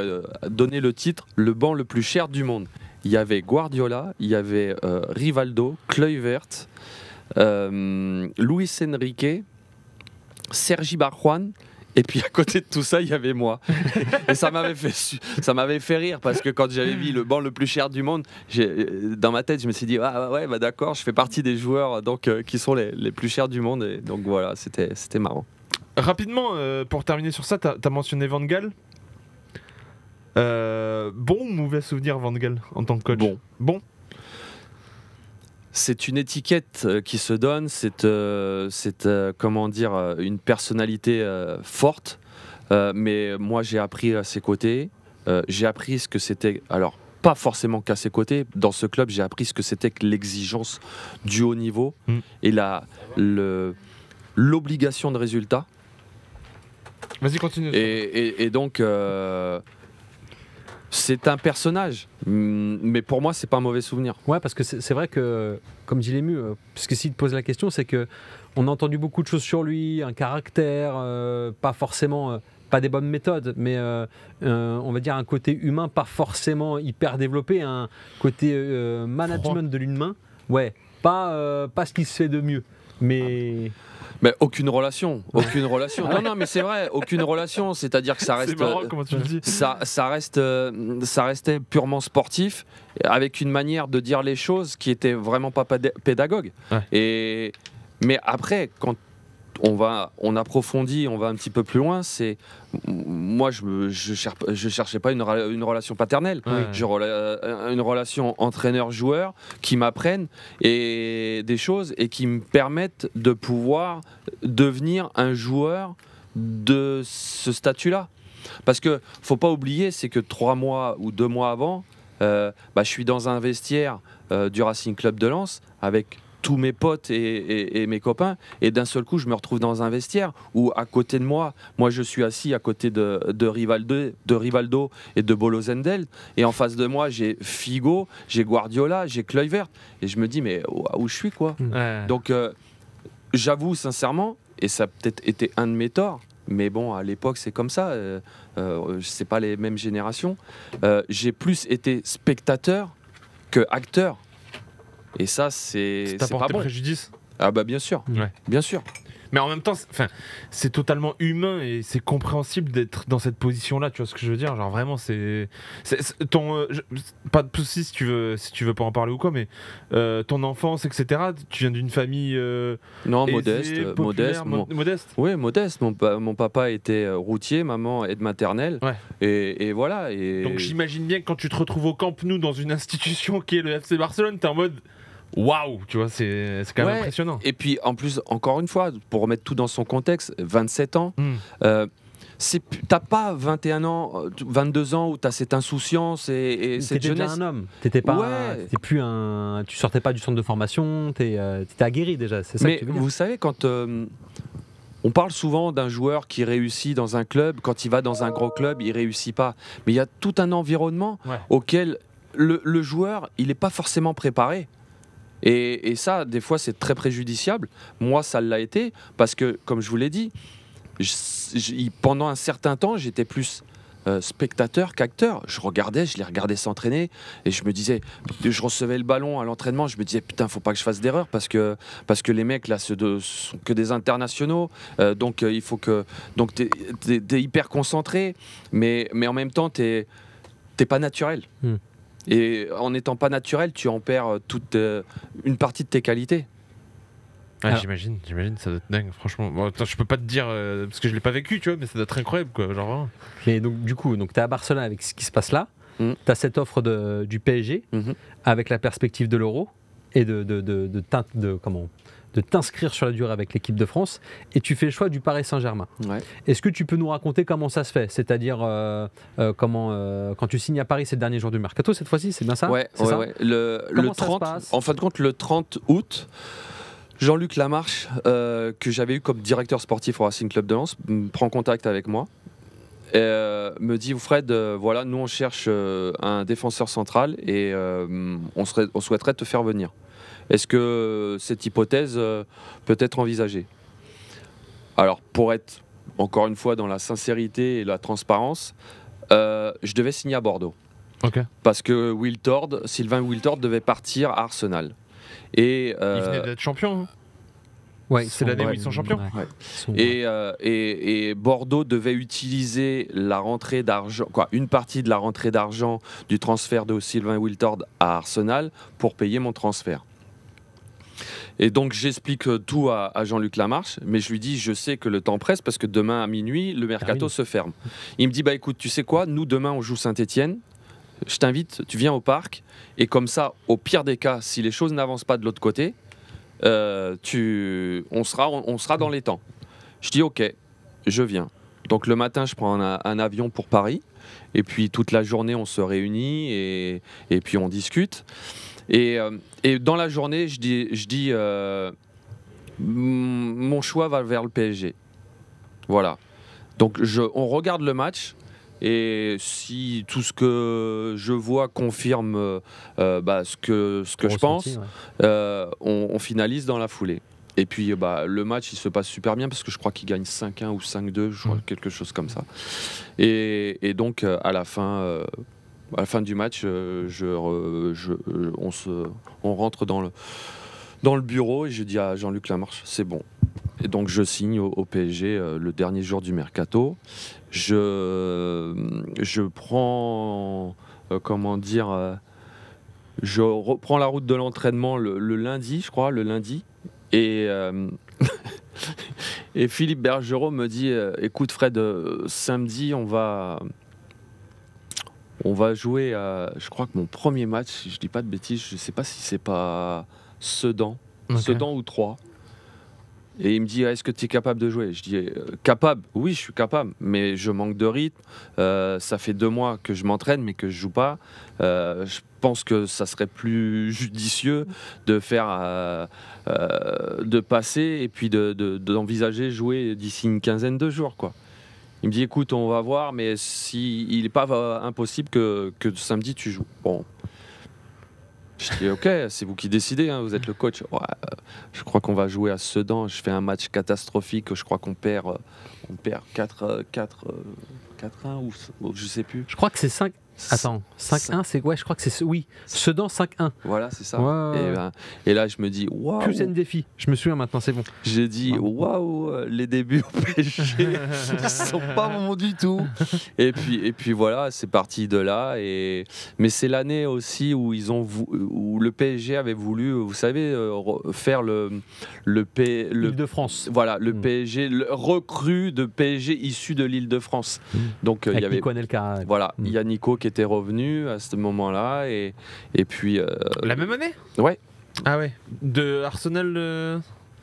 donné le titre le banc le plus cher du monde. Il y avait Guardiola, il y avait Rivaldo, Kluivert, Luis Enrique, Sergi Barjuan, et puis à côté de tout ça, il y avait moi. <laughs> Et ça m'avait fait, ça m'avait fait rire parce que quand j'avais vu le banc le plus cher du monde, euh, dans ma tête, je me suis dit ah ouais bah d'accord, je fais partie des joueurs euh, donc euh, qui sont les, les, plus chers du monde. Et donc voilà, c'était c'était marrant. Rapidement, pour terminer sur ça, t'as as mentionné Van Gaal. bon ou mauvais souvenir Van Gaal en tant que coach Bon. Bon c'est une étiquette euh, qui se donne, c'est euh, c'est euh, comment dire une personnalité forte. mais moi, j'ai appris à ses côtés. j'ai appris ce que c'était. Alors, pas forcément qu'à ses côtés. Dans ce club, j'ai appris ce que c'était que l'exigence du haut niveau mm. et la l'obligation de résultat. Vas-y, continue. et donc c'est un personnage, mm, mais pour moi, c'est pas un mauvais souvenir. Ouais, parce que c'est vrai que, comme dit l'ému, euh, parce que s'il te pose la question, c'est que on a entendu beaucoup de choses sur lui, un caractère, euh, pas forcément, euh, pas des bonnes méthodes, mais on va dire un côté humain pas forcément hyper développé, un côté management de l'humain, ouais, pas, pas ce qui se fait de mieux, mais. Ah, mais aucune relation, aucune relation. Non, non, mais c'est vrai, aucune relation. C'est-à-dire que ça reste, comment tu le dis. Ça, ça reste, euh, ça restait purement sportif, avec une manière de dire les choses qui était vraiment pas pédagogue. Et mais après, quand on va, on approfondit, on va un petit peu plus loin. C'est moi, je ne je, cherchais pas une, relation paternelle, euh, une relation entraîneur-joueur qui m'apprenne et des choses et qui me permettent de pouvoir devenir un joueur de ce statut-là. Parce que faut pas oublier, c'est que trois mois ou deux mois avant, euh, bah, je suis dans un vestiaire euh, du Racing Club de Lens avec tous mes potes et, mes copains. Et d'un seul coup, je me retrouve dans un vestiaire où, à côté de moi, moi je suis assis à côté de, Rivaldo, de Rivaldo et de Bolo Zendel. Et en face de moi, j'ai Figo, j'ai Guardiola, j'ai Kluivert. Et je me dis, mais où je suis quoi Donc, euh, j'avoue sincèrement, et ça a peut-être été un de mes torts, mais bon, à l'époque, c'est comme ça. Euh, euh c'est pas les mêmes générations. Euh, j'ai plus été spectateur que acteur. Et ça, c'est pas bon. préjudice. Ah bah bien sûr, ouais. bien sûr. Mais en même temps, c'est totalement humain et c'est compréhensible d'être dans cette position-là. Tu vois ce que je veux dire Genre vraiment, c'est ton euh, pas de soucis si tu veux si tu veux pas en parler ou quoi, mais euh, ton enfance, etc. Tu viens d'une famille euh, non modeste, modeste, modeste. Oui, modeste. Mon, papa était routier, maman aide maternelle. Et, voilà. Et... Donc j'imagine bien que quand tu te retrouves au Camp Nou dans une institution qui est le FC Barcelone, t'es en mode waouh, tu vois, c'est quand même impressionnant. Et puis en plus, encore une fois, pour remettre tout dans son contexte, 27 ans. Hmm. Euh, c'est Euh, t'as pas 21 ans, 22 euh, ans où t'as cette insouciance et, et cette jeunesse. un homme. T'étais pas, ouais. plus un, tu sortais pas du centre de formation. Euh, t'étais euh, aguerri déjà. C'est ça. vous savez quand. on parle souvent d'un joueur qui réussit dans un club, quand il va dans un gros club, il réussit pas. Mais il y a tout un environnement auquel le, le, joueur, il n'est pas forcément préparé. Et, ça, des fois, c'est très préjudiciable. Moi, ça l'a été, parce que, comme je vous l'ai dit, pendant un certain temps, j'étais plus euh, spectateur qu'acteur. Je regardais, je les regardais s'entraîner et je me disais, je recevais le ballon à l'entraînement, je me disais putain, faut pas que je fasse d'erreur parce que parce que les mecs là ce sont que des internationaux, euh, donc euh, il faut que donc t'es es, hyper concentré, mais mais en même temps t'es t'es pas naturel. Hmm. Et en n'étant pas naturel, tu en perds toute, une partie de tes qualités. j'imagine, j'imagine, ça doit être dingue, franchement. je peux pas te dire, euh, parce que je l'ai pas vécu, tu vois, mais ça doit être incroyable, quoi, genre Mais donc, du coup, donc, t'es à Barcelone avec ce qui se passe là, tu mm. t'as cette offre du PSG, mhm. avec la perspective de l'euro, et de, de, de, teinte de, comment, de t'inscrire sur la durée avec l'équipe de France et tu fais le choix du Paris Saint-Germain. Est-ce que tu peux nous raconter comment ça se fait C'est-à-dire euh, euh, comment euh, quand tu signes à Paris ces derniers jours du mercato cette fois-ci, c'est bien ça Le, en fin de compte, le 30 août. Jean-Luc Lamarche, que j'avais eu comme directeur sportif au Racing Club de Lens, prend contact avec moi et me dit Fred, voilà, nous on cherche un défenseur central et on, souhaiterait te faire venir. Est-ce que cette hypothèse euh, peut être envisagée Alors, pour être encore une fois dans la sincérité et la transparence, euh, je devais signer à Bordeaux. Parce que Will Tord, Sylvain Wiltord devait partir à Arsenal. Et, euh, Il venait d'être champion. Hein c'est l'année où ils sont champions. Et, Bordeaux devait utiliser la rentrée d'argent, quoi, une partie de la rentrée d'argent du transfert de Sylvain Wiltord à Arsenal pour payer mon transfert. Et donc j'explique euh, tout à, Jean-Luc Lamarche, mais je lui dis je sais que le temps presse parce que demain à minuit le mercato se ferme. Il me dit bah écoute tu sais quoi nous demain on joue Saint-Étienne. Je t'invite, tu viens au parc et comme ça, au pire des cas, si les choses n'avancent pas de l'autre côté, euh, tu, on sera, on, sera dans les temps. Je dis ok, je viens. Donc le matin, je prends un, avion pour Paris. Et puis toute la journée, on se réunit et, et puis on discute. Euh, et, dans la journée, je dis, je dis euh, mon choix va vers le PSG. Voilà. Donc je, on regarde le match. Et si tout ce que je vois confirme euh, bah, ce que, ce que je pense, on, finalise dans la foulée. Et puis bah, le match, il se passe super bien parce que je crois qu'il gagne 5-1 ou 5-2, je quelque chose comme ça. Et, donc à la fin à la fin du match, euh, euh, on, rentre dans le, bureau et je dis à Jean-Luc Lamarche, c'est bon. Et donc je signe au, PSG euh, le dernier jour du mercato. Je, prends, comment dire, je reprends la route de l'entraînement le, lundi, je crois, le lundi. Et, <laughs> et Philippe Bergerot me dit, écoute Fred, samedi on va, on va jouer, je crois que mon premier match, je dis pas de bêtises, je sais pas si c'est pas Sedan, Sedan ou trois. Et il me dit, est-ce que tu es capable de jouer Je dis, euh, capable, oui, je suis capable, mais je manque de rythme. Euh, ça fait deux mois que je m'entraîne, mais que je joue pas. Euh, je pense que ça serait plus judicieux de faire, de passer et puis d'envisager de, jouer d'ici une quinzaine de jours, quoi. Il me dit écoute, on va voir, mais si, il n'est pas euh, impossible que, samedi tu joues. Bon. Je dis ok, c'est vous qui décidez, hein, vous êtes le coach. Euh, je crois qu'on va jouer à Sedan. Je fais un match catastrophique. Je crois qu'on perd, euh, on perd 4, 4, 1 ou je sais plus. Je crois que c'est 5. Attends, 5-1, c'est quoi je crois que c'est oui, Sedan 5-1. Voilà, c'est ça. Ben, et, là, je me dis waouh. Plus un défi. Je me souviens maintenant, c'est bon. J'ai dit waouh, les débuts au PSG <laughs> sont pas bons du tout. et puis et puis voilà, c'est parti de là. Et mais c'est l'année aussi où ils ont où le PSG avait voulu, vous savez, euh, faire le le P le de France. Voilà, le hmm. PSG le recru de PSG issu de l'Île de France. Hmm. Donc euh, il y avait Nico Anelka. Voilà, hmm. il y a Nico qui était revenu à ce moment-là. Et, et puis. Euh, la même année Ouais, Ah ouais. De Arsenal. Euh,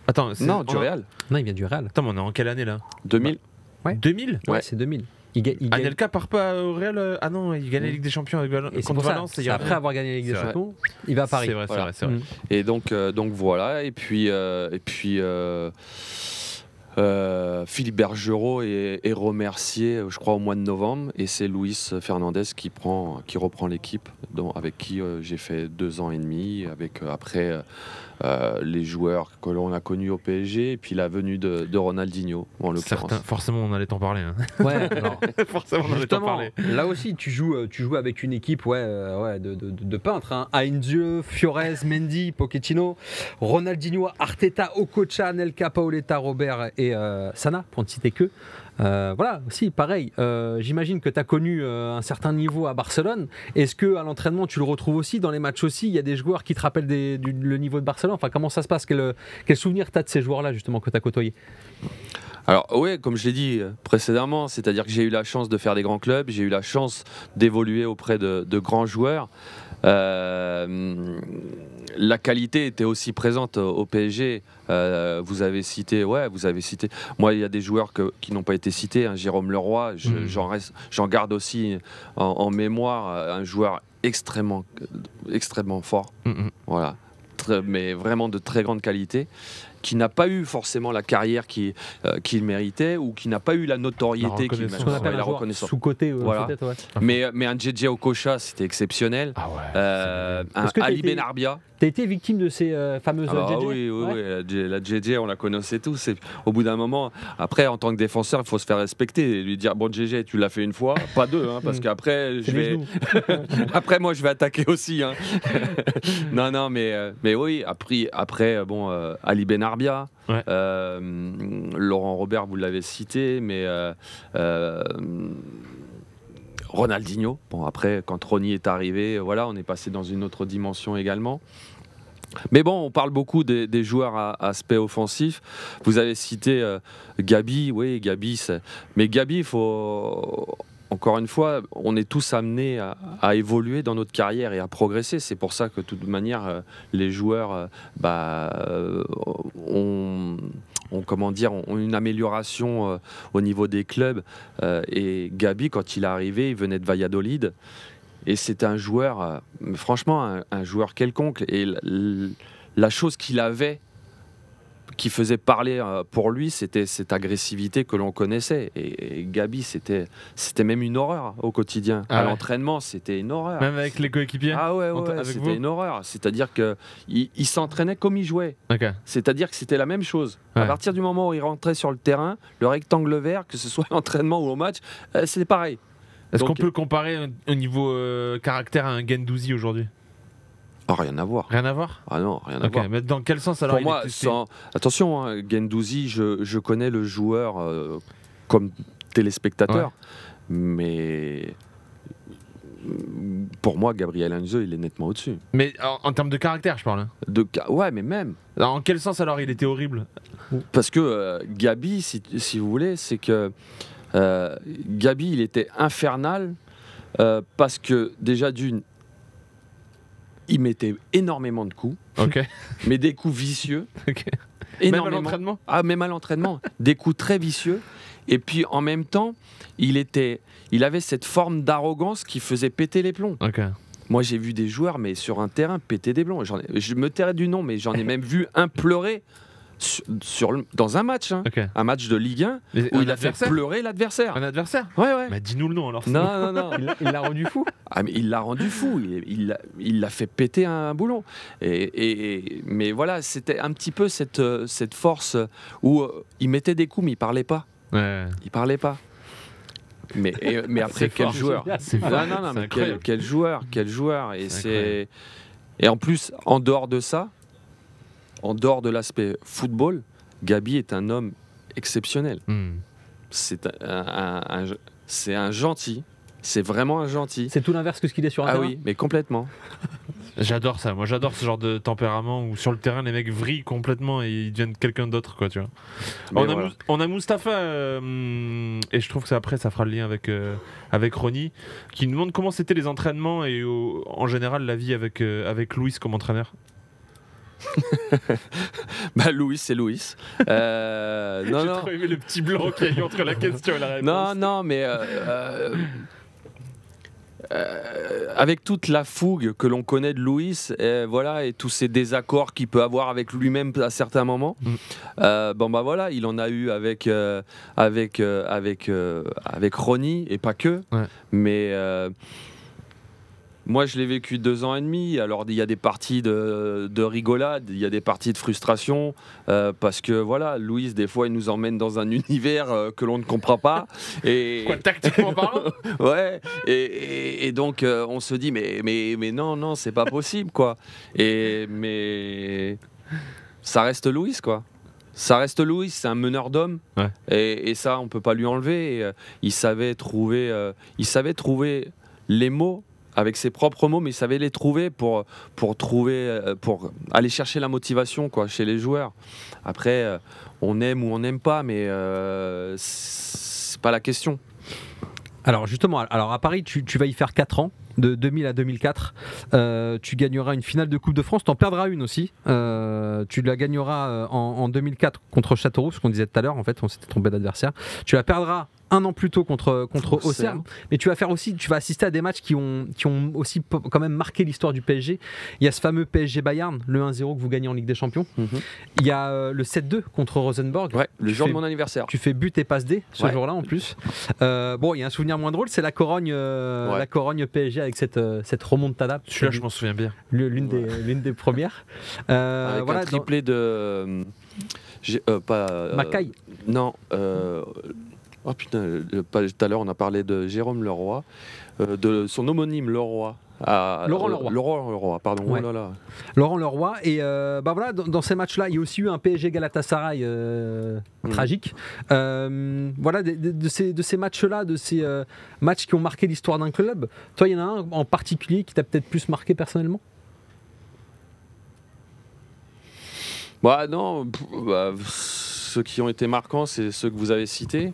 attends, non, du Real. Non, il vient du Real. Attends, mais on est en quelle année là 2000. Bah, ouais. 2000 Ouais. c'est 2000. Il, gagne il cas Anelka part pas au Real. Euh, ah non, il gagne la Ligue des Champions Et c'est ça, c'est après avoir gagné la Ligue des Champions, il va à Paris. C'est vrai, Et donc, donc voilà. Et puis, et puis euh, Philippe Bergerot est, remercié, je crois, au mois de novembre, et c'est Luis Fernandez qui, prend, qui reprend l'équipe, avec qui euh, j'ai fait deux ans et demi, avec euh, après euh, les joueurs que l'on a connus au PSG et puis la venue de, Ronaldinho forcément on allait t'en parler. Hein. <laughs> <laughs> forcément on allait t'en parler. Là aussi tu joues, euh, tu joues avec une équipe ouais, euh, ouais de, peintres. Hein. Fiorez, Mendy, Pochettino, Ronaldinho, Arteta, Okocha, Nelka, Paoletta, Robert et Sana pour ne citer que. Euh, voilà, si, pareil, euh, j'imagine que tu as connu euh, un certain niveau à Barcelone. Est-ce que à l'entraînement, tu le retrouves aussi Dans les matchs aussi, il y a des joueurs qui te rappellent le niveau de Barcelone Enfin, comment ça se passe Quel, quel souvenir tu as de ces joueurs-là, justement, que tu as côtoyés alors oui, comme je l'ai dit précédemment, c'est-à-dire que j'ai eu la chance de faire des grands clubs, j'ai eu la chance d'évoluer auprès de grands joueurs. Euh, la qualité était aussi présente au PSG. Euh, vous avez cité, ouais, vous avez cité. Moi, il y a des joueurs qui n'ont pas été cités. Hein, Jérôme Leroy, mm. j'en garde aussi en, mémoire euh, un joueur extrêmement, extrêmement fort. Mm, mm. Voilà. mais vraiment de très grande qualité qui n'a pas eu forcément la carrière euh, qu'il méritait ou qui n'a pas eu la notoriété qu'il la reconnaissance. Sous-côté, euh, voilà. mais, euh, mais un JJ Okocha, c'était exceptionnel. Ah un Ali Benarbia. Benarbia. T'as été victime de ces fameuses ah, Oui, oui, oui. La JJ, on la connaissait tous. Et au bout d'un moment, après, en tant que défenseur, il faut se faire respecter et lui dire Bon, JJ, tu l'as fait une fois, pas deux, hein, parce mm. qu'après, je vais. <laughs> <laughs> après, moi, je vais attaquer aussi. Hein. <laughs> non, non, mais, mais oui, après, après bon, Ali Benarbia euh, Laurent Robert, vous l'avez cité, mais euh, euh, Ronaldinho. Bon, après, quand Ronnie est arrivé, voilà, on est passé dans une autre dimension également. Mais bon, on parle beaucoup des, joueurs à, aspect offensif. Vous avez cité Gabi, oui, Gabi. Mais Gabi, il faut encore une fois, on est tous amenés à, évoluer dans notre carrière et à progresser. C'est pour ça que, de toute manière, euh, les joueurs euh, bah, euh, ont, comment dire, une amélioration au niveau des clubs. et Gabi, quand il est arrivé, il venait de Valladolid. Et c'est un joueur, franchement, un, joueur quelconque. Et la chose qu'il avait qui faisait parler euh, pour lui, c'était cette agressivité que l'on connaissait. Et, Gabi, c'était, même une horreur au quotidien. Ah à l'entraînement, c'était une horreur. Même avec les coéquipiers Ah ouais, c'était une horreur. C'est-à-dire qu'il il, s'entraînait comme il jouait. C'est-à-dire que c'était la même chose. À partir du moment où il rentrait sur le terrain, le rectangle vert, que ce soit entraînement <laughs> l'entraînement ou au match, euh, c'était pareil. Est-ce qu'on euh, peut comparer au niveau caractère à un Gendouzi aujourd'hui ah, rien à voir. Rien à voir Ah non, rien à voir. Mais dans quel sens alors Pour moi, attention, hein, Gendouzi, je, je, connais le joueur euh, comme téléspectateur, mais pour moi, Gabriel Heinze, il est nettement au-dessus. Mais en, termes de caractère, je parle. Hein. De ouais, mais même. Alors, en quel sens alors il était horrible Parce que euh, Gabi, si, vous voulez, c'est que euh, Gabi, il était infernal parce que déjà d'une, il mettait énormément de coups. <laughs> mais des coups vicieux. Ah, des coups très vicieux. Et puis en même temps, il, était, il avait cette forme d'arrogance qui faisait péter les plombs. Moi, j'ai vu des joueurs, mais sur un terrain, péter des plombs. Je me tairais du nom, mais j'en ai même vu un pleurer sur, dans un match, hein. un match de Ligue 1, où il a fait pleurer l'adversaire. Un adversaire Ouais, ouais. dis-nous le nom alors. Non, non, non. il l'a rendu fou. Ah, il l'a rendu fou. Il l'a fait péter un, boulon. Et, et, mais voilà, c'était un petit peu cette, euh, cette force où euh, il mettait des coups, mais il parlait pas. Ouais. Il parlait pas. Mais, mais après, quel joueur non, non, quel, quel, joueur Quel joueur Et c'est. Et en plus, en dehors de ça, en dehors de l'aspect football, Gabi est un homme exceptionnel. Hmm. C'est un, gentil. C'est vraiment un gentil. C'est tout l'inverse que ce qu'il est sur un ah terrain. oui, mais complètement. <laughs> j'adore ça. Moi, j'adore ce genre de tempérament où sur le terrain, les mecs vrillent complètement et ils deviennent quelqu'un d'autre, quoi. Tu On, a, on, Mustapha euh, et je trouve que ça, après, ça fera le lien avec euh, avec Ronnie, qui nous demande comment c'était les entraînements et en général la vie avec euh, avec Louis comme entraîneur. <laughs> bah Louis, c'est Louis. Euh, <laughs> non, non. le petit blanc qui entre la question et la réponse. Non, non, mais euh, euh, euh, avec toute la fougue que l'on connaît de Louis, et voilà, et tous ces désaccords qu'il peut avoir avec lui-même à certains moments. Mm. bon bah voilà, il en a eu avec avec avec avec Ronnie et pas que, mais moi, je l'ai vécu deux ans et demi. Alors, il y a des parties de, rigolade, il y a des parties de frustration, euh, parce que voilà, Louise, des fois, il nous emmène dans un <laughs> univers euh, que l'on ne comprend pas. Et... tactiquement parlant <laughs> Ouais. Et, donc, euh, on se dit, mais, mais, mais non, non, c'est pas possible, quoi. Et, mais ça reste Louise, quoi ça reste Louis, c'est un meneur d'hommes, ouais. et, ça on peut pas lui enlever. il savait trouver, il savait trouver les mots avec ses propres mots, mais il savait les trouver pour, pour, trouver, euh, pour aller chercher la motivation quoi, chez les joueurs. Après, euh, on aime ou on n'aime pas, mais euh, c'est pas la question. Alors justement, alors à Paris, tu, vas y faire 4 ans de 2000 à 2004. tu gagneras une finale de Coupe de France, en perdras une aussi. tu la gagneras en, en, 2004 contre Châteauroux, ce qu'on disait tout à l'heure, en fait, on s'était trompé d'adversaire. Tu la perdras un an plus tôt contre contre Auxerre. Mais tu vas faire aussi, tu vas assister à des matchs qui ont qui ont aussi quand même marqué l'histoire du PSG. Il y a ce fameux PSG Bayern, le 1-0 que vous gagnez en Ligue des Champions. Mhm. Il y a euh, le 7-2 contre Rosenborg. Ouais, le jour de mon anniversaire. Tu fais but et passe D ce jour-là en plus. Euh, bon, il y a un souvenir moins drôle, c'est la Corogne euh, la Corogne PSG avec cette cette remontada. Celui-là, je m'en souviens bien. L'une des l'une des premières. avec voilà, un triplé de. pas, Macaille Non, euh, Oh putain, euh, tout à l'heure on a parlé de Jérôme Leroy, euh, de son homonyme Leroy. À, Laurent euh, Leroy. Laurent Leroy, pardon. Oh Laurent Leroy. Et bah voilà, dans, ces matchs-là, il y a aussi eu un PSG Galatasaray mmh. tragique. voilà, de, ces, matchs-là, de ces matchs qui ont marqué l'histoire d'un club, toi, il y en a un en particulier qui t'a peut-être plus marqué personnellement bah, non, bah, ceux qui ont été marquants, c'est ceux que vous avez cités.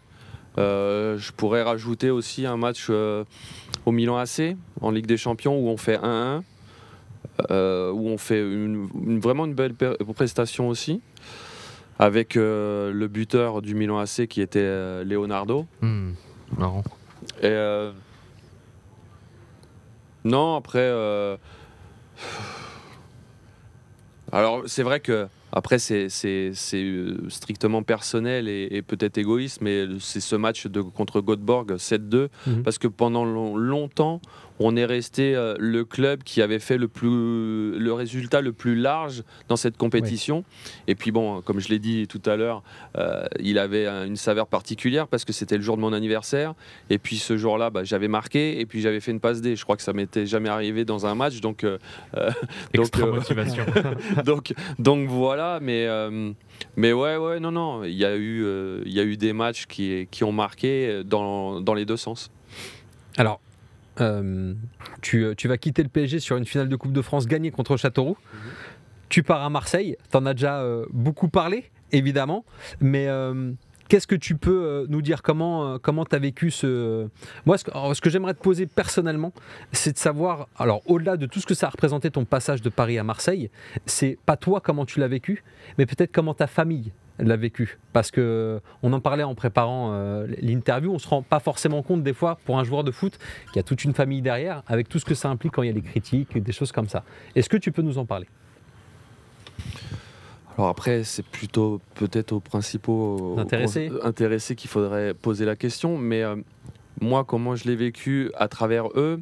Euh, je pourrais rajouter aussi un match euh, au Milan AC en Ligue des Champions où on fait 1-1, euh, où on fait vraiment une belle prestation aussi, avec le buteur du Milan AC qui était Leonardo. Hmm, marrant. Et, non, après. Alors, c'est vrai que après, c'est euh, strictement personnel et, peut-être égoïste, mais c'est ce match de, contre Göteborg 7-2, mhm. parce que pendant longtemps, on est resté euh, le club qui avait fait le, plus, le résultat le plus large dans cette compétition. Et puis bon, comme je l'ai dit tout à l'heure, euh, il avait une saveur particulière parce que c'était le jour de mon anniversaire. Et puis ce jour-là, bah, j'avais marqué et puis j'avais fait une passe D. Je crois que ça m'était jamais arrivé dans un match. Donc, euh, <laughs> donc motivation. <laughs> donc, voilà, mais, mais ouais, ouais, non, non, il y, a eu, il y eu des matchs qui, qui ont marqué dans, dans les deux sens. Alors, euh, tu, vas quitter le PSG sur une finale de Coupe de France gagnée contre Châteauroux. Mhm. Tu pars à Marseille, t'en as déjà euh, beaucoup parlé, évidemment, mais euh, qu'est-ce que tu peux nous dire Comment comment t'as vécu ce... Moi, ce que, j'aimerais te poser personnellement, c'est de savoir, alors au-delà de tout ce que ça a représenté ton passage de Paris à Marseille, c'est pas toi comment tu l'as vécu, mais peut-être comment ta famille l'a vécu. Parce que on en parlait en préparant euh, l'interview, on se rend pas forcément compte des fois pour un joueur de foot qui a toute une famille derrière, avec tout ce que ça implique quand il y a des critiques, des choses comme ça. Est-ce que tu peux nous en parler alors après, c'est plutôt peut-être aux principaux intéressés, qu'il faudrait poser la question. Mais euh, moi, comment je l'ai vécu à travers eux,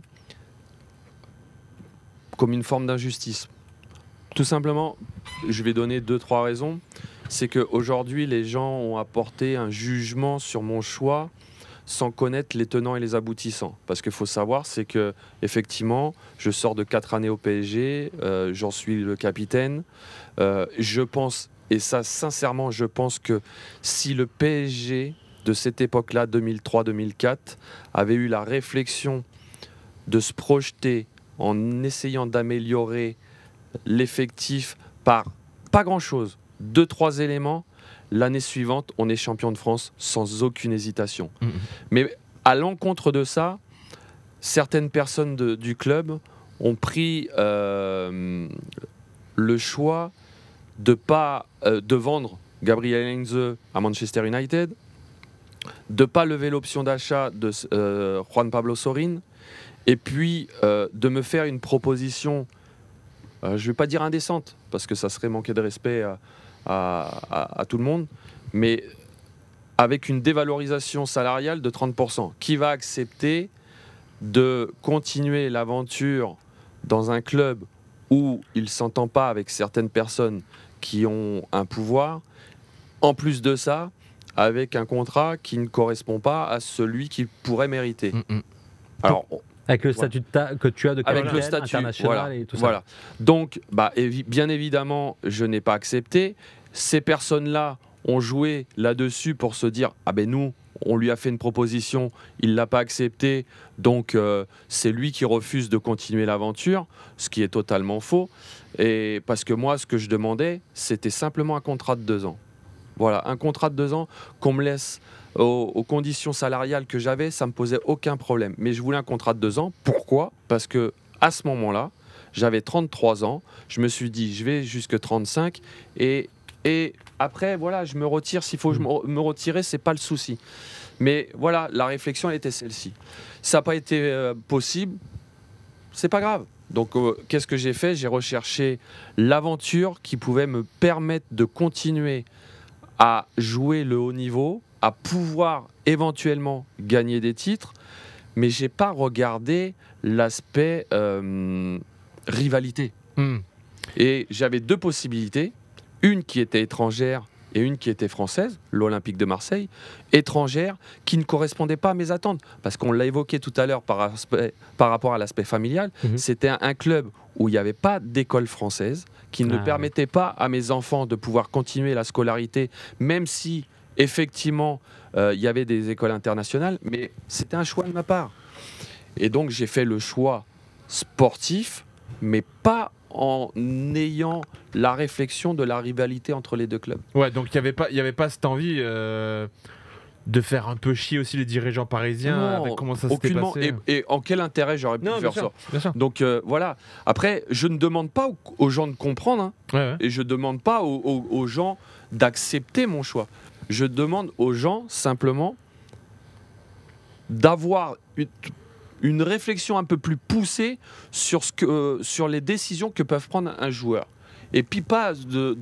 comme une forme d'injustice. Tout simplement, je vais donner deux, trois raisons c'est qu'aujourd'hui, les gens ont apporté un jugement sur mon choix sans connaître les tenants et les aboutissants. Parce qu'il faut savoir, c'est que effectivement, je sors de quatre années au PSG, euh, j'en suis le capitaine. Euh, je pense, et ça sincèrement, je pense que si le PSG de cette époque-là, 2003-2004, avait eu la réflexion de se projeter en essayant d'améliorer l'effectif par pas grand-chose, deux, trois éléments, l'année suivante, on est champion de France sans aucune hésitation. Mm-hmm. Mais à l'encontre de ça, certaines personnes du club ont pris euh, le choix de pas euh, de vendre Gabriel Enze à Manchester United, de pas lever l'option d'achat de euh, Juan Pablo Sorin, et puis de me faire une proposition, je ne vais pas dire indécente, parce que ça serait manquer de respect. à à, tout le monde, mais avec une dévalorisation salariale de 30%. Qui va accepter de continuer l'aventure dans un club où il ne s'entend pas avec certaines personnes qui ont un pouvoir, en plus de ça, avec un contrat qui ne correspond pas à celui qu'il pourrait mériter. Mm, mm. Alors, avec le statut que tu as de Avec le statut international voilà, et tout ça. Donc, bah, bien évidemment, je n'ai pas accepté. Ces personnes-là ont joué là-dessus pour se dire Ah ben nous, on lui a fait une proposition, il ne l'a pas acceptée, donc euh, c'est lui qui refuse de continuer l'aventure, ce qui est totalement faux. Et parce que moi, ce que je demandais, c'était simplement un contrat de deux ans. Voilà, un contrat de deux ans qu'on me laisse aux, conditions salariales que j'avais, ça me posait aucun problème. Mais je voulais un contrat de deux ans. Pourquoi Parce que à ce moment-là, j'avais 33 ans. Je me suis dit, je vais jusque 35 et et après, voilà, je me retire. S'il faut je mm. me retirer, c'est pas le souci. Mais voilà, la réflexion, était celle-ci. Ça n'a pas été euh, possible, c'est pas grave. Donc, euh, qu'est-ce que j'ai fait J'ai recherché l'aventure qui pouvait me permettre de continuer à jouer le haut niveau à pouvoir éventuellement gagner des titres, mais j'ai pas regardé l'aspect euh, rivalité. Hmm. Et j'avais deux possibilités, une qui était étrangère et une qui était française, l'Olympique de Marseille, étrangère, qui ne correspondait pas à mes attentes. Parce qu'on l'a évoqué tout à l'heure par, par rapport à l'aspect familial, mhm. c'était un, club où il n'y avait pas d'école française, qui ne ah permettait pas à mes enfants de pouvoir continuer la scolarité, même si Effectivement, euh, il y avait des écoles internationales, mais c'était un choix de ma part. Et donc j'ai fait le choix sportif, mais pas en ayant la réflexion de la rivalité entre les deux clubs. Ouais, donc il n'y avait, pas, y avait pas cette envie euh, de faire un peu chier aussi les dirigeants parisiens avec comment ça s'était passé. Hein. Et, en quel intérêt j'aurais pu faire ça Donc euh, voilà. Après, je ne demande pas aux, gens de comprendre hein. et je ne demande pas aux gens d'accepter mon choix je demande aux gens simplement d'avoir une, réflexion un peu plus poussée sur, ce que, euh, sur les décisions que peuvent prendre un joueur. Et puis pas de,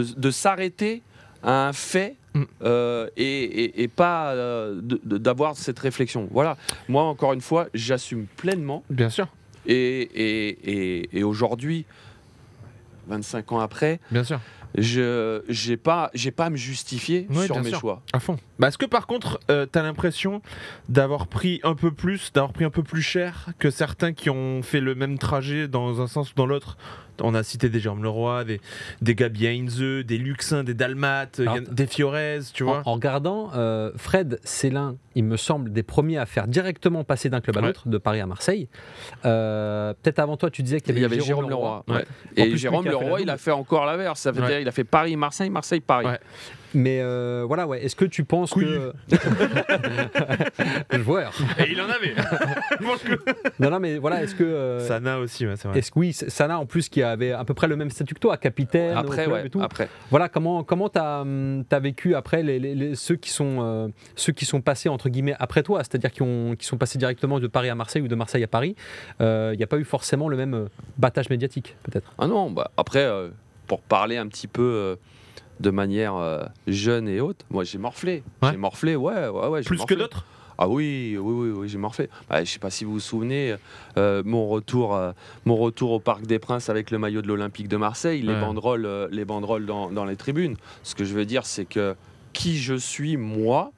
de, s'arrêter à un fait mm. euh, et, pas euh, d'avoir cette réflexion. Voilà, moi encore une fois, j'assume pleinement. Bien sûr. Et, et aujourd'hui, 25 ans après, Bien sûr je j'ai pas j'ai pas à me justifier sur mes choix. À fond. Bah, est-ce que par contre, euh, t'as l'impression d'avoir pris un peu plus, d'avoir pris un peu plus cher que certains qui ont fait le même trajet dans un sens ou dans l'autre on a cité des Jérôme Leroy, des, des Gabi Heinze, des Luxin, des Dalmates, euh, des Fiorez, tu vois. En, regardant, euh, Fred Célin, il me semble, des premiers à faire directement passer d'un club à l'autre, de Paris à Marseille. Euh, peut-être avant toi, tu disais qu'il y, avait, Jérôme, Leroy. Et Jérôme Leroy, il a fait encore l'inverse. Ça veut dire il a fait Paris-Marseille, Marseille-Paris. Mais euh, voilà, ouais. Est-ce que tu penses que le <laughs> joueur Et il en avait. non, non, mais voilà. Est-ce que euh, Sana aussi, ouais, c'est vrai. Est-ce que oui, Sana en plus qui avait à peu près le même statut que toi, capitaine. Après, et tout. Après. Voilà, comment comment t'as hum, as vécu après les, ceux qui sont euh, ceux qui sont passés entre guillemets après toi, c'est-à-dire qui ont qui sont passés directement de Paris à Marseille ou de Marseille à Paris. Il n'y a pas eu forcément le même battage médiatique, peut-être. Ah non, bah après pour parler un petit peu de manière euh, jeune et haute. Moi, j'ai morflé. J'ai morflé, ouais, ouais, ouais. Plus que d'autres ah oui, oui, oui, oui j'ai morflé. Bah, je sais pas si vous vous souvenez, euh, mon, retour, euh, mon retour au Parc des Princes avec le maillot de l'Olympique de Marseille, les banderoles, les banderoles dans, les tribunes. Ce que je veux dire, c'est que qui je suis, moi,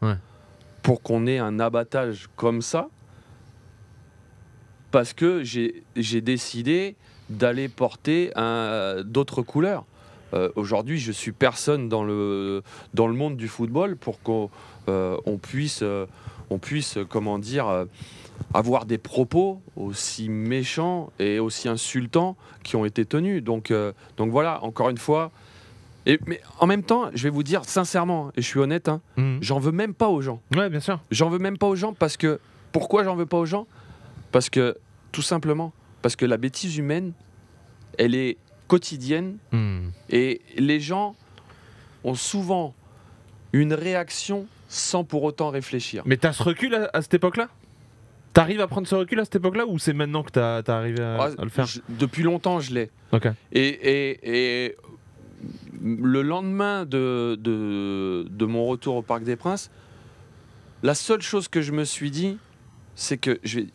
pour qu'on ait un abattage comme ça, parce que j'ai décidé d'aller porter d'autres couleurs. Euh, aujourd'hui, je suis personne dans le, dans le monde du football pour qu'on puisse, euh, on puisse, euh, comment dire, avoir des propos aussi méchants et aussi insultants qui ont été tenus. Donc, donc voilà, encore une fois. mais en même temps, je vais vous dire sincèrement, et je suis honnête, hein, mhm. j'en veux même pas aux gens. Ouais, bien sûr. J'en veux même pas aux gens parce que. Pourquoi j'en veux pas aux gens Parce que, tout simplement, parce que la bêtise humaine, elle est quotidienne. Hmm. Et les gens ont souvent une réaction sans pour autant réfléchir. Mais t'as ce recul à, cette époque-là T'arrives à prendre ce recul à cette époque-là ou c'est maintenant que t'as as arrivé ah, à, le faire Depuis longtemps, je l'ai. Et, le lendemain de, mon retour au Parc des Princes, la seule chose que je me suis dit, c'est que je vais...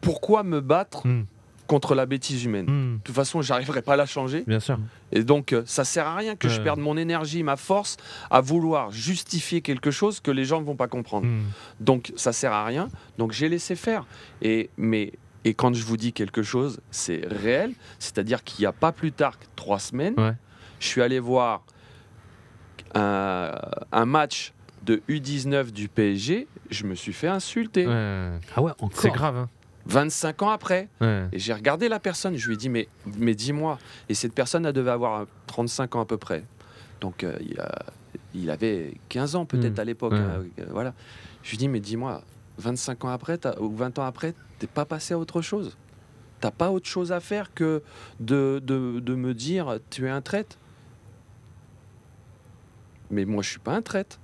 Pourquoi me battre hmm contre la bêtise humaine. Hmm. De toute façon, j'arriverai pas à la changer. Bien sûr. Et donc, euh, ça sert à rien que je perde mon énergie, ma force à vouloir justifier quelque chose que les gens ne vont pas comprendre. Hmm. Donc, ça sert à rien. Donc, j'ai laissé faire. Et mais et quand je vous dis quelque chose, c'est réel. C'est-à-dire qu'il n'y a pas plus tard que trois semaines, je suis allé voir un, match de U19 du PSG, je me suis fait insulter. Ah ouais, encore. C'est grave. Hein. 25 ans après. Et j'ai regardé la personne, je lui ai dit, mais, mais dis-moi. Et cette personne, elle devait avoir 35 ans à peu près. Donc euh, il, avait 15 ans peut-être hmm. à l'époque. Hein, euh, voilà. Je lui ai dit, mais dis-moi, 25 ans après, ou 20 ans après, t'es pas passé à autre chose T'as pas autre chose à faire que de, de me dire, tu es un traite. mais moi, je suis pas un traite.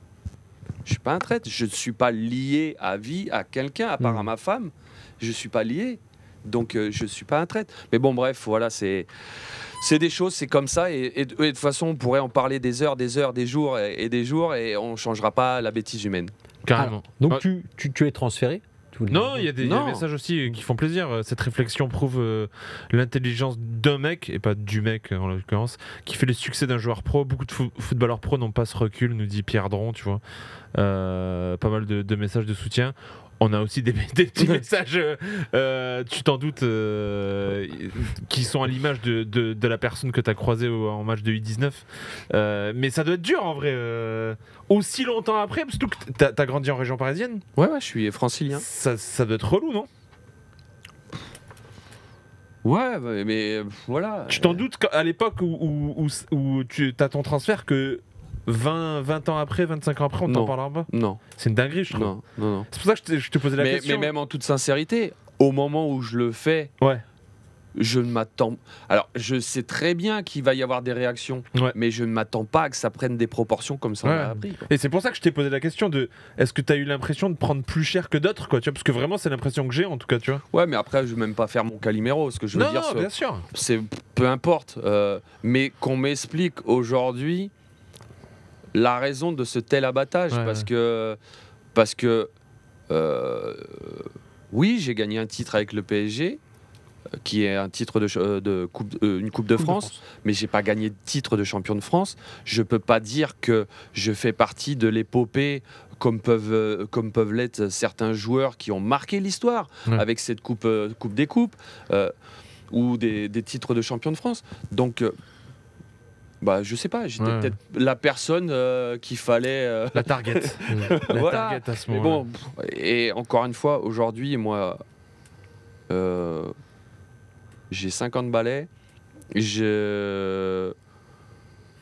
Je suis pas un traître. Je ne suis pas lié à vie à quelqu'un, à part hmm. à ma femme. Je suis pas lié. Donc je euh, je suis pas un traître. Mais bon, bref, voilà, c'est c'est des choses, c'est comme ça. Et, de toute façon, on pourrait en parler des heures, des heures, des jours et, des jours, et on changera pas la bêtise humaine. Carrément. Ah. donc tu, tu es transféré non, il y a des messages aussi qui font plaisir. Cette réflexion prouve euh, l'intelligence d'un mec, et pas du mec en l'occurrence, qui fait le succès d'un joueur pro. Beaucoup de footballeurs pro n'ont pas ce recul, nous dit Pierre Dron, tu vois. Euh, pas mal de, messages de soutien. On a aussi des, <laughs> petits messages, euh, euh, tu t'en doutes, euh, qui sont à l'image de, la personne que tu as croisée en match de U19. mais ça doit être dur en vrai. aussi longtemps après, surtout que tu as, grandi en région parisienne. Ouais, ouais, je suis francilien. Ça, doit être relou, non Ouais, mais voilà. Tu t'en doutes à l'époque où, où tu as ton transfert que 20, ans après, 25 ans après, on t'en parlera pas Non. C'est une dinguerie, je trouve. Non, C'est pour ça que je te, je posais la question. Mais même en toute sincérité, au moment où je le fais, ouais. je ne m'attends. Alors, je sais très bien qu'il va y avoir des réactions, mais je ne m'attends pas à que ça prenne des proportions comme ça Et c'est pour ça que je t'ai posé la question de est-ce que tu as eu l'impression de prendre plus cher que d'autres, quoi, tu vois Parce que vraiment, c'est l'impression que j'ai, en tout cas, tu vois. Ouais, mais après, je vais même pas faire mon calimero. Ce que je veux non, dire, non, bien sûr. C'est peu importe. Euh, mais qu'on m'explique aujourd'hui la raison de ce tel abattage. parce, Que, parce que, euh, oui, j'ai gagné un titre avec le PSG, euh, qui est un titre de, euh, coupe, une Coupe de, France, mais je mais j'ai pas gagné de titre de champion de France. Je peux pas dire que je fais partie de l'épopée comme peuvent, comme peuvent l'être certains joueurs qui ont marqué l'histoire avec cette coupe, coupe des coupes ou des, des, titres de champion de France. Donc bah, je sais pas, j'étais peut-être la personne euh, qu'il fallait. Euh, la target. <laughs> la target à ce moment. Mais et encore une fois, aujourd'hui, moi, euh, j'ai 50 balais. Je...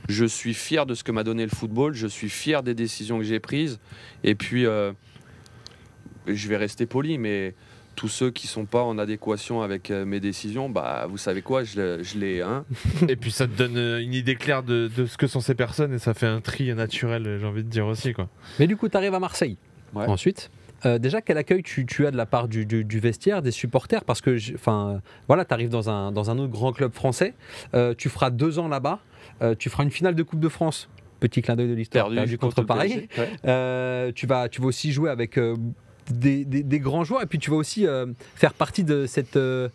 je suis fier de ce que m'a donné le football. Je suis fier des décisions que j'ai prises. Et puis, je vais rester poli, mais tous ceux qui sont pas en adéquation avec euh, mes décisions, bah vous savez quoi, je, je les. Hein <laughs> et puis ça te donne euh, une idée claire de, ce que sont ces personnes et ça fait un tri naturel, j'ai envie de dire aussi. Quoi. Mais du coup, tu arrives à Marseille. Ensuite euh, déjà, quel accueil tu, as de la part du, vestiaire, des supporters Parce que enfin, voilà, tu arrives dans un, dans un autre grand club français, tu feras deux ans là-bas, tu feras une finale de Coupe de France petit clin d'œil de l'histoire du contre, Paris. tu, vas, tu vas aussi jouer avec des, grands joueurs. Et puis tu vas aussi euh, faire partie de cette euh,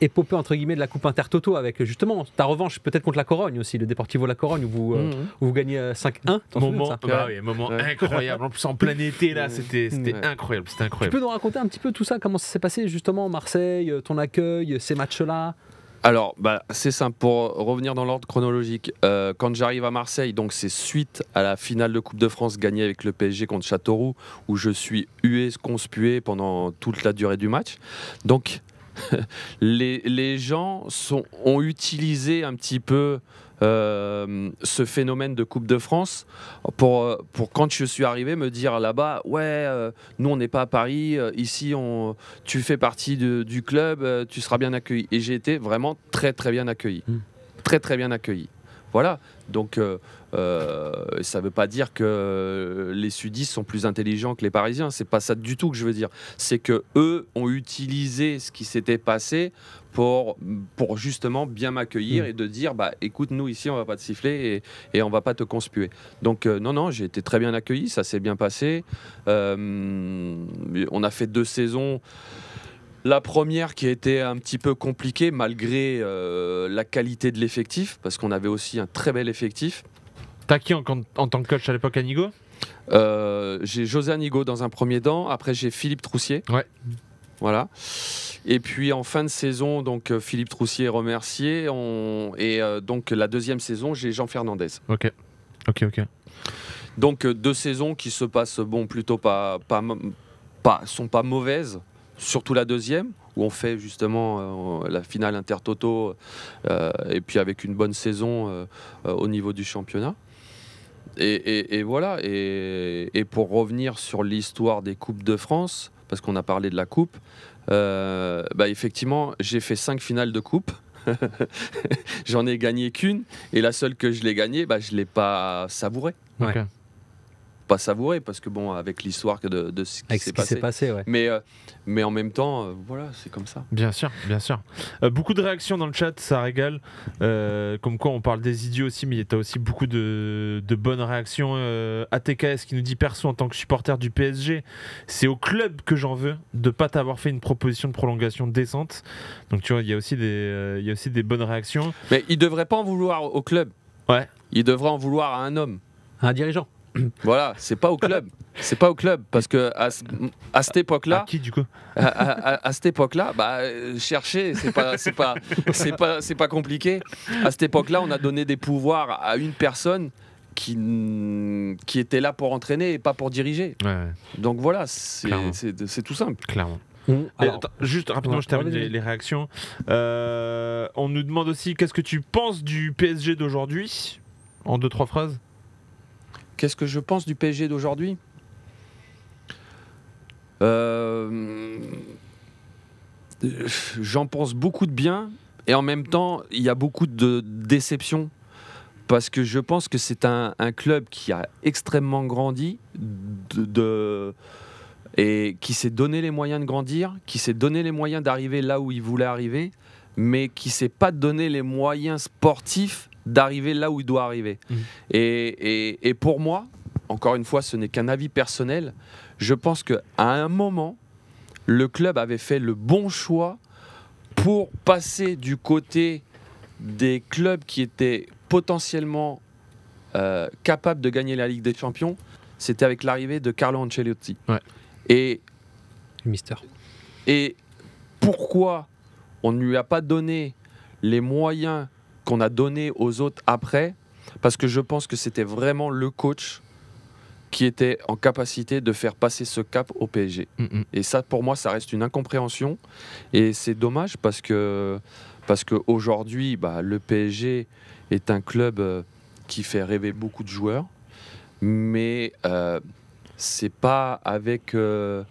épopée entre guillemets de la Coupe Intertoto avec justement ta revanche peut-être contre la Corogne aussi, le Deportivo La Corogne où vous, euh, mhm. gagnez 5-1. Moment, ah bah moment incroyable. En plus en plein été là, c'était incroyable, c'était incroyable. Tu peux nous raconter un petit peu tout ça, comment ça s'est passé justement Marseille, ton accueil, ces matchs là. Alors, bah, c'est simple. Pour revenir dans l'ordre chronologique, euh, quand j'arrive à Marseille, donc c'est suite à la finale de Coupe de France gagnée avec le PSG contre Châteauroux, où je suis hué, conspué pendant toute la durée du match. Donc, <laughs> les, gens sont, ont utilisé un petit peu euh, ce phénomène de Coupe de France pour, euh, pour quand je suis arrivé me dire là-bas, ouais, euh, nous on n'est pas à Paris, ici on, tu fais partie de, du club, tu seras bien accueilli. Et j'ai été vraiment très très bien accueilli. Hmm. Très très bien accueilli. Voilà, donc ça ne veut pas dire que les sudistes sont plus intelligents que les parisiens, c'est pas ça du tout que je veux dire. C'est que eux ont utilisé ce qui s'était passé pour, justement bien m'accueillir mm. et de dire bah écoute nous ici on va pas te siffler et, on va pas te conspuer donc euh, non non j'ai été très bien accueilli ça s'est bien passé euh, on a fait deux saisons la première qui était un petit peu compliquée malgré euh, la qualité de l'effectif parce qu'on avait aussi un très bel effectif T'as qui en, tant que coach à l'époque Anigo J'ai José Anigo dans un premier temps, après j'ai Philippe Troussier. Ouais voilà. Et puis en fin de saison, donc euh, Philippe Troussier est remercié. Et euh, donc la deuxième saison, j'ai Jean Fernandez. Ok. Ok, ok. Donc euh, deux saisons qui se passent bon plutôt pas, pas, sont pas mauvaises, surtout la deuxième où on fait justement la finale intertoto et puis avec une bonne saison au niveau du championnat. Et, voilà. Et, et, pour revenir sur l'histoire des coupes de France, parce qu'on a parlé de la coupe. Euh, bah, effectivement, j'ai fait cinq finales de coupe. <laughs> J'en ai gagné qu'une et la seule que je l'ai gagnée, bah, je ne l'ai pas savourée pas savourer parce que bon avec l'histoire de, de ce qui s'est passé, mais euh, mais en même temps euh, voilà c'est comme ça bien sûr bien sûr euh, beaucoup de réactions dans le chat ça régale comme quoi on parle des idiots aussi mais il y a aussi beaucoup de, bonnes réactions ATKS qui nous dit perso en tant que supporter du PSG c'est au club que j'en veux de pas t'avoir fait une proposition de prolongation décente donc tu vois il y a aussi des il aussi des bonnes réactions mais il devrait pas en vouloir au club ouais il devrait en vouloir à un homme un dirigeant <clears throat> voilà, c'est pas au club. C'est pas au club parce que à, à cette époque-là, à qui du coup à, cette époque-là, bah, chercher, c'est pas c'est pas c'est pas c'est pas compliqué. À cette époque-là, on a donné des pouvoirs à une personne qui qui était là pour entraîner et pas pour diriger. Donc voilà, c'est tout simple. Clairement. juste rapidement, je termine les, réactions. Euh, on nous demande aussi qu'est-ce que tu penses du PSG d'aujourd'hui En deux, trois phrases Qu'est-ce que je pense du PSG d'aujourd'hui euh, J'en pense beaucoup de bien et en même temps, il y a beaucoup de déceptions parce que je pense que c'est un, club qui a extrêmement grandi et qui s'est donné les moyens de grandir, qui s'est donné les moyens d'arriver là où il voulait arriver, mais qui s'est pas donné les moyens sportifs d'arriver là où il doit arriver. Mhm. Et, pour moi, encore une fois, ce n'est qu'un avis personnel, je pense qu'à un moment, le club avait fait le bon choix pour passer du côté des clubs qui étaient potentiellement euh, capables de gagner la Ligue des Champions, c'était avec l'arrivée de Carlo Ancelotti. Et, Mister. et pourquoi on ne lui a pas donné les moyens qu'on a donné aux autres après, parce que je pense que c'était vraiment le coach qui était en capacité de faire passer ce cap au PSG. Et ça, pour moi, ça reste une incompréhension. Et c'est dommage parce que parce qu'aujourd'hui, bah, le PSG est un club euh, qui fait rêver beaucoup de joueurs, mais ce euh, c'est pas avec euh,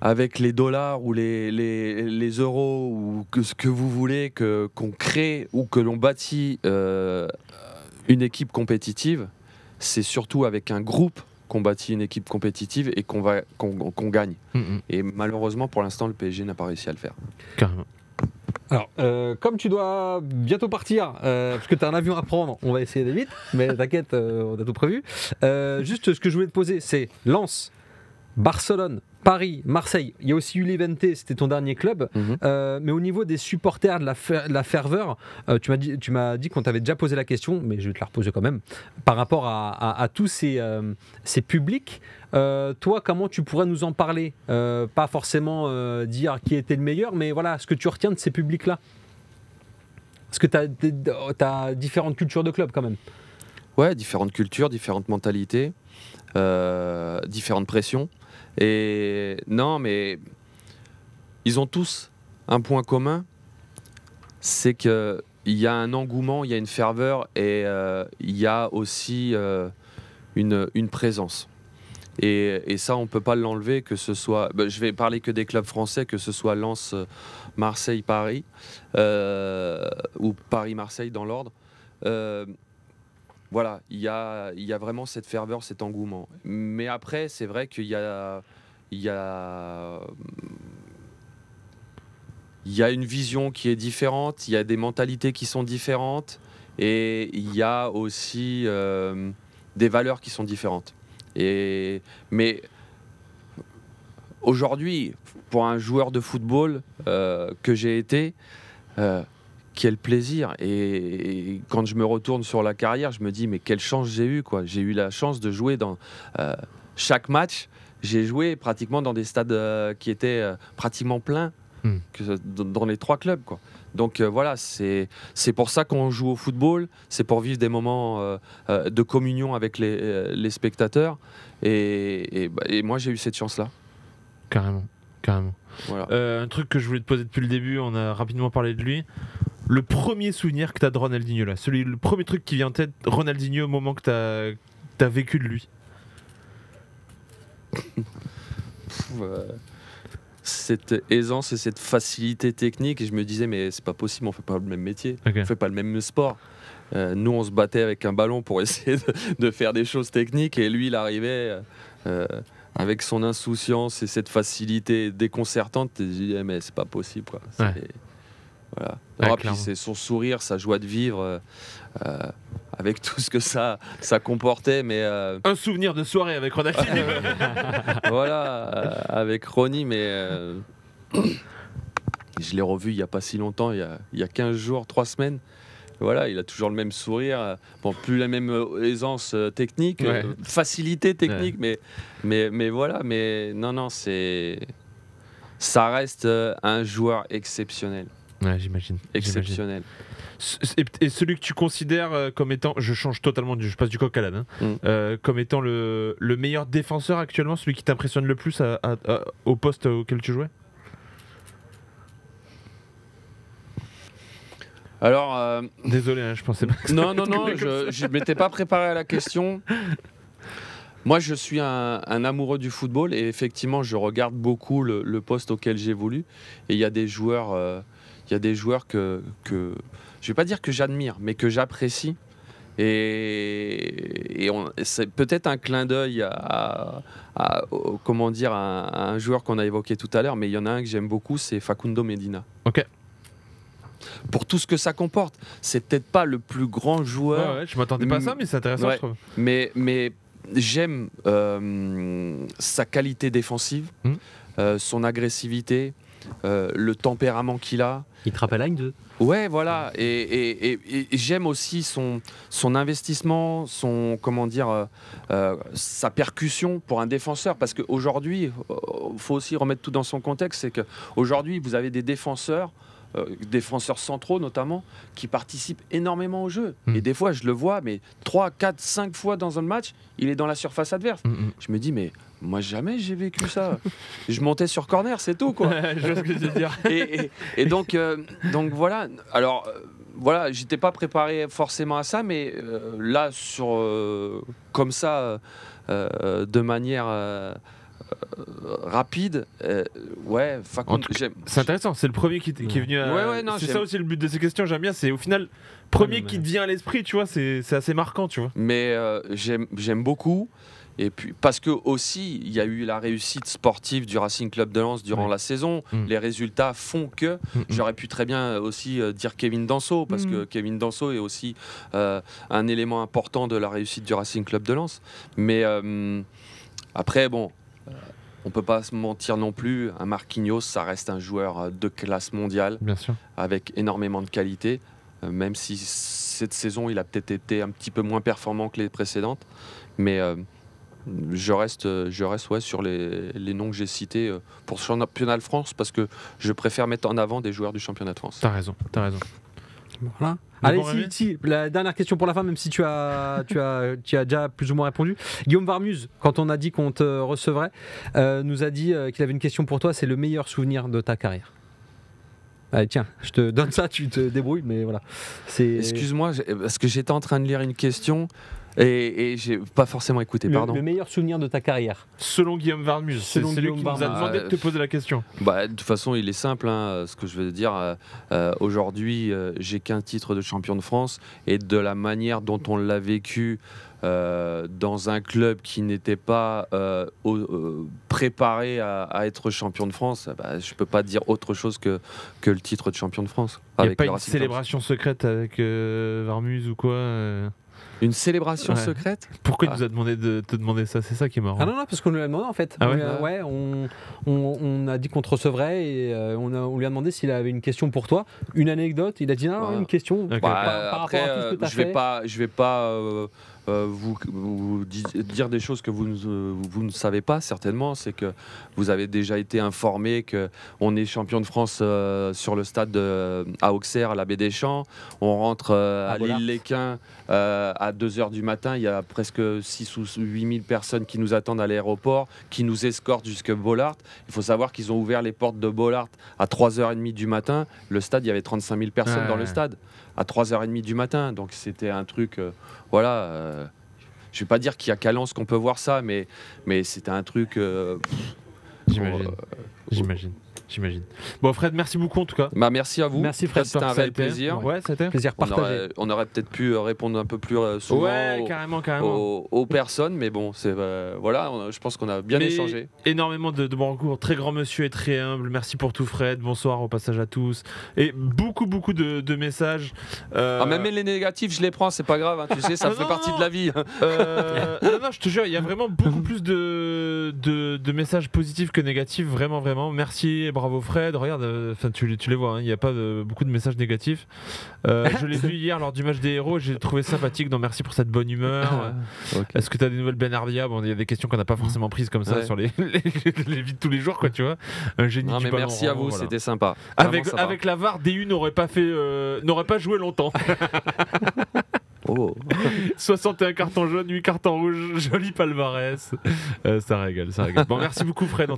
avec les dollars ou les, les, euros ou que, ce que vous voulez, que, qu'on crée ou que l'on bâtit euh, une équipe compétitive, c'est surtout avec un groupe qu'on bâtit une équipe compétitive et qu'on, va, qu'on, qu'on gagne. Mm, mm. Et malheureusement, pour l'instant, le PSG n'a pas réussi à le faire. Carrément. Alors, euh, comme tu dois bientôt partir, euh, parce que tu as un avion à prendre, on va essayer d'aller vite, mais t'inquiète, on a tout prévu. juste ce que je voulais te poser, c'est lance Barcelone, Paris, Marseille. Il y a aussi eu l'Eventé, c'était ton dernier club. Mhm. Euh, mais au niveau des supporters, de la, ferveur, euh, tu m'as dit, dit qu'on t'avait déjà posé la question, mais je vais te la reposer quand même. Par rapport à, tous ces, euh, publics, toi, comment tu pourrais nous en parler Pas forcément dire qui était le meilleur, mais voilà, ce que tu retiens de ces publics-là. Parce que tu as, différentes cultures de club quand même. Ouais, différentes cultures, différentes mentalités, différentes pressions. Et non, mais ils ont tous un point commun, c'est que il y a un engouement, il y a une ferveur et euh, il y a aussi euh, une, présence. Et, ça, on peut pas l'enlever, que ce soit. Bah, je vais parler que des clubs français, que ce soit Lens, Marseille, Paris, euh, ou Paris-Marseille dans l'ordre voilà, il y a, vraiment cette ferveur, cet engouement. Mais après, c'est vrai qu'il y a, une vision qui est différente, il y a des mentalités qui sont différentes et il y a aussi euh, des valeurs qui sont différentes. Et, mais aujourd'hui, pour un joueur de football euh, que j'ai été, euh, quel plaisir et, quand je me retourne sur la carrière, je me dis mais quelle chance j'ai eu quoi. J'ai eu la chance de jouer dans euh, chaque match. J'ai joué pratiquement dans des stades euh, qui étaient euh, pratiquement pleins hmm. dans les trois clubs quoi. Donc voilà, c'est c'est pour ça qu'on joue au football, c'est pour vivre des moments de communion avec les, spectateurs bah, et, moi j'ai eu cette chance là. Carrément, carrément. un truc que je voulais te poser depuis le début, on a rapidement parlé de lui le premier souvenir que tu as de Ronaldinho là celui, Le premier truc qui vient en tête, Ronaldinho au moment que tu as, vécu de lui euh, Cette aisance et cette facilité technique, et je me disais, mais c'est pas possible, on fait pas le même métier, on fait pas le même sport. Euh, nous, on se battait avec un ballon pour <laughs> essayer de, faire des choses techniques, et lui, il arrivait. Euh, avec son insouciance et cette facilité déconcertante, je me disais, mais c'est pas possible. Quoi. Voilà. c'est son sourire, sa joie de vivre, euh, euh, avec tout ce que ça, ça comportait. Mais euh, un souvenir de soirée avec Ronnie. <laughs> voilà, avec Ronnie, mais je l'ai revu il n'y a pas si longtemps, il y a, 15 jours, 3 semaines. Voilà, il a toujours le même sourire, bon, plus la même aisance technique, facilité technique, mais, mais, mais voilà, mais non, non, c'est ça reste un joueur exceptionnel j'imagine. Exceptionnel. Et celui que tu considères euh, comme étant, je change totalement, je passe du coq à l'âne, hein, mm. euh, comme étant le, meilleur défenseur actuellement, celui qui t'impressionne le plus au poste auquel tu jouais Alors. Euh, Désolé, hein, je pensais pas. non, non, non, je ne m'étais pas préparé à la question. <laughs> Moi, je suis un, amoureux du football et effectivement, je regarde beaucoup le, poste auquel j'évolue. Et il y a des joueurs il y a des joueurs que, que je vais pas dire que j'admire, mais que j'apprécie. Et, c'est peut-être un clin d'œil à, comment dire un joueur qu'on a évoqué tout à l'heure, mais il y en a un que j'aime beaucoup, c'est Facundo Medina. Ok pour tout ce que ça comporte. C'est peut-être pas le plus grand joueur. Ouais, ne je m'attendais pas à ça, mais c'est intéressant, je trouve. Mais, mais j'aime euh, sa qualité défensive, hmm. euh, son agressivité, euh, le tempérament qu'il a. Il te rappelle deux. Ouais, voilà. Et, j'aime aussi son, investissement, son comment dire, euh, euh, sa percussion pour un défenseur, parce qu'aujourd'hui, faut aussi remettre tout dans son contexte, c'est qu'aujourd'hui, vous avez des défenseurs. défenseurs centraux notamment, qui participent énormément au jeu. Mm. Et des fois, je le vois, mais 3, 4, 5 fois dans un match, il est dans la surface adverse. Mm, mm. Je me dis, mais moi, jamais j'ai vécu ça. je montais sur corner, c'est tout, quoi. <laughs> dire. Et, donc, euh, donc voilà. Alors, euh, voilà, j'étais pas préparé forcément à ça, mais euh, là, sur comme ça, de manière. rapide, ouais. C'est intéressant. C'est le premier qui, est venu. c'est ça aussi le but de ces questions. J'aime bien. C'est au final premier qui te vient à l'esprit. Tu vois, c'est assez marquant. Tu vois. Mais j'aime beaucoup. Et puis, parce que aussi, il y a eu la réussite sportive du Racing Club de Lens durant la saison. Mm. Les résultats font que mm, mm. j'aurais pu très bien euh, aussi euh, dire Kevin Danso, parce que Kevin Danso est aussi euh, un élément important de la réussite du Racing Club de Lens. Mais après, bon. On peut pas se mentir non plus, un Marquinhos, ça reste un joueur de classe mondiale, bien sûr. avec énormément de qualité, même si cette saison, il a peut-être été un petit peu moins performant que les précédentes. Mais je reste, je reste sur les, noms que j'ai cités euh, pour ce championnat de France parce que je préfère mettre en avant des joueurs du championnat de France. T'as raison, t'as raison. Allez, si, la dernière question pour la fin, même si tu as, tu as, as déjà plus ou moins répondu. Guillaume Varmuse, quand on a dit qu'on te recevrait, euh, nous a dit euh, qu'il avait une question pour toi. C'est le meilleur souvenir de ta carrière. Allez, tiens, je te donne ça, tu te débrouilles, mais voilà. Excuse-moi, parce que j'étais en train de lire une question. Et, j'ai pas forcément écouté, le, pardon. Le meilleur souvenir de ta carrière Selon Guillaume Varmus c'est lui qui nous a demandé de te poser la question. Bah, de toute façon, il est simple, hein, ce que je veux dire. Euh, euh, aujourd'hui, euh, j'ai qu'un titre de champion de France et de la manière dont on l'a vécu. dans un club qui n'était pas préparé à, être champion de France, bah, je ne peux pas dire autre chose que, que le titre de champion de France. Il n'y a pas une célébration secrète avec Varmus ou quoi une célébration secrète Pourquoi il ah. nous a demandé de te demander ça C'est ça qui est marrant. Ah non, non, parce qu'on lui a demandé en fait. Ah ouais, on, a, on, a dit qu'on te recevrait et euh, on, a, lui a demandé s'il avait une question pour toi, une anecdote. Il a dit non, ah, bah, une question. Bah, après, euh, je vais pas, je vais pas. Euh, euh, vous, dire des choses que euh, vous, ne savez pas certainement, c'est que vous avez déjà été informé que on est champion de France euh, sur le stade à Auxerre, à la baie des Champs, on rentre à l'île les Léquin à 2h du matin, il y a presque 6 ou 8 000 personnes qui nous attendent à l'aéroport, qui nous escortent jusqu'à Bollard. Il faut savoir qu'ils ont ouvert les portes de Bollard à 3h30 du matin, le stade, il y avait 35 000 personnes dans le stade à 3h30 du matin. Donc c'était un truc, euh, voilà, euh, je vais pas dire qu'il y a qu'à qu'on peut voir ça, mais, mais c'était un truc... Euh, J'imagine j'imagine. Bon, Fred, merci beaucoup en tout cas. Bah, merci à vous. Merci Fred, c'était un réel hein. plaisir. Ouais, c'était plaisir partagé. On aurait, peut-être pu euh, répondre un peu plus euh, souvent aux, carrément, Aux, personnes, mais bon, c'est euh, voilà, je pense qu'on a bien échangé. Énormément de, de bons recours. Très grand monsieur et très humble. Merci pour tout, Fred. Bonsoir au passage à tous. Et beaucoup, beaucoup de, messages. Ah, même les négatifs, je les prends, c'est pas grave. Hein. tu sais, ça ah, fait partie de la vie. non, non, je te jure, il y a vraiment beaucoup plus de, de, de messages positifs que négatifs. Vraiment, vraiment. Merci bravo Fred, regarde, euh, tu, tu les vois, hein, il n'y a pas beaucoup de messages négatifs. Euh, je l'ai <laughs> vu hier lors du match des héros, j'ai trouvé sympathique, donc merci pour cette bonne humeur. Ah, euh, est-ce que tu as des nouvelles Benardia Bon, il y a des questions qu'on n'a pas forcément prises comme ça sur <laughs> les, les, vies de tous les jours, quoi, tu vois. Un génie. Non, mais merci à vous, c'était sympa. Avec, avec la VAR, DU n'aurait pas, fait, n'aurait pas joué longtemps. <laughs> Oh. 61 cartons jaunes, 8 cartons rouges, joli palmarès. ça régale, ça régale. Bon, merci beaucoup Fred.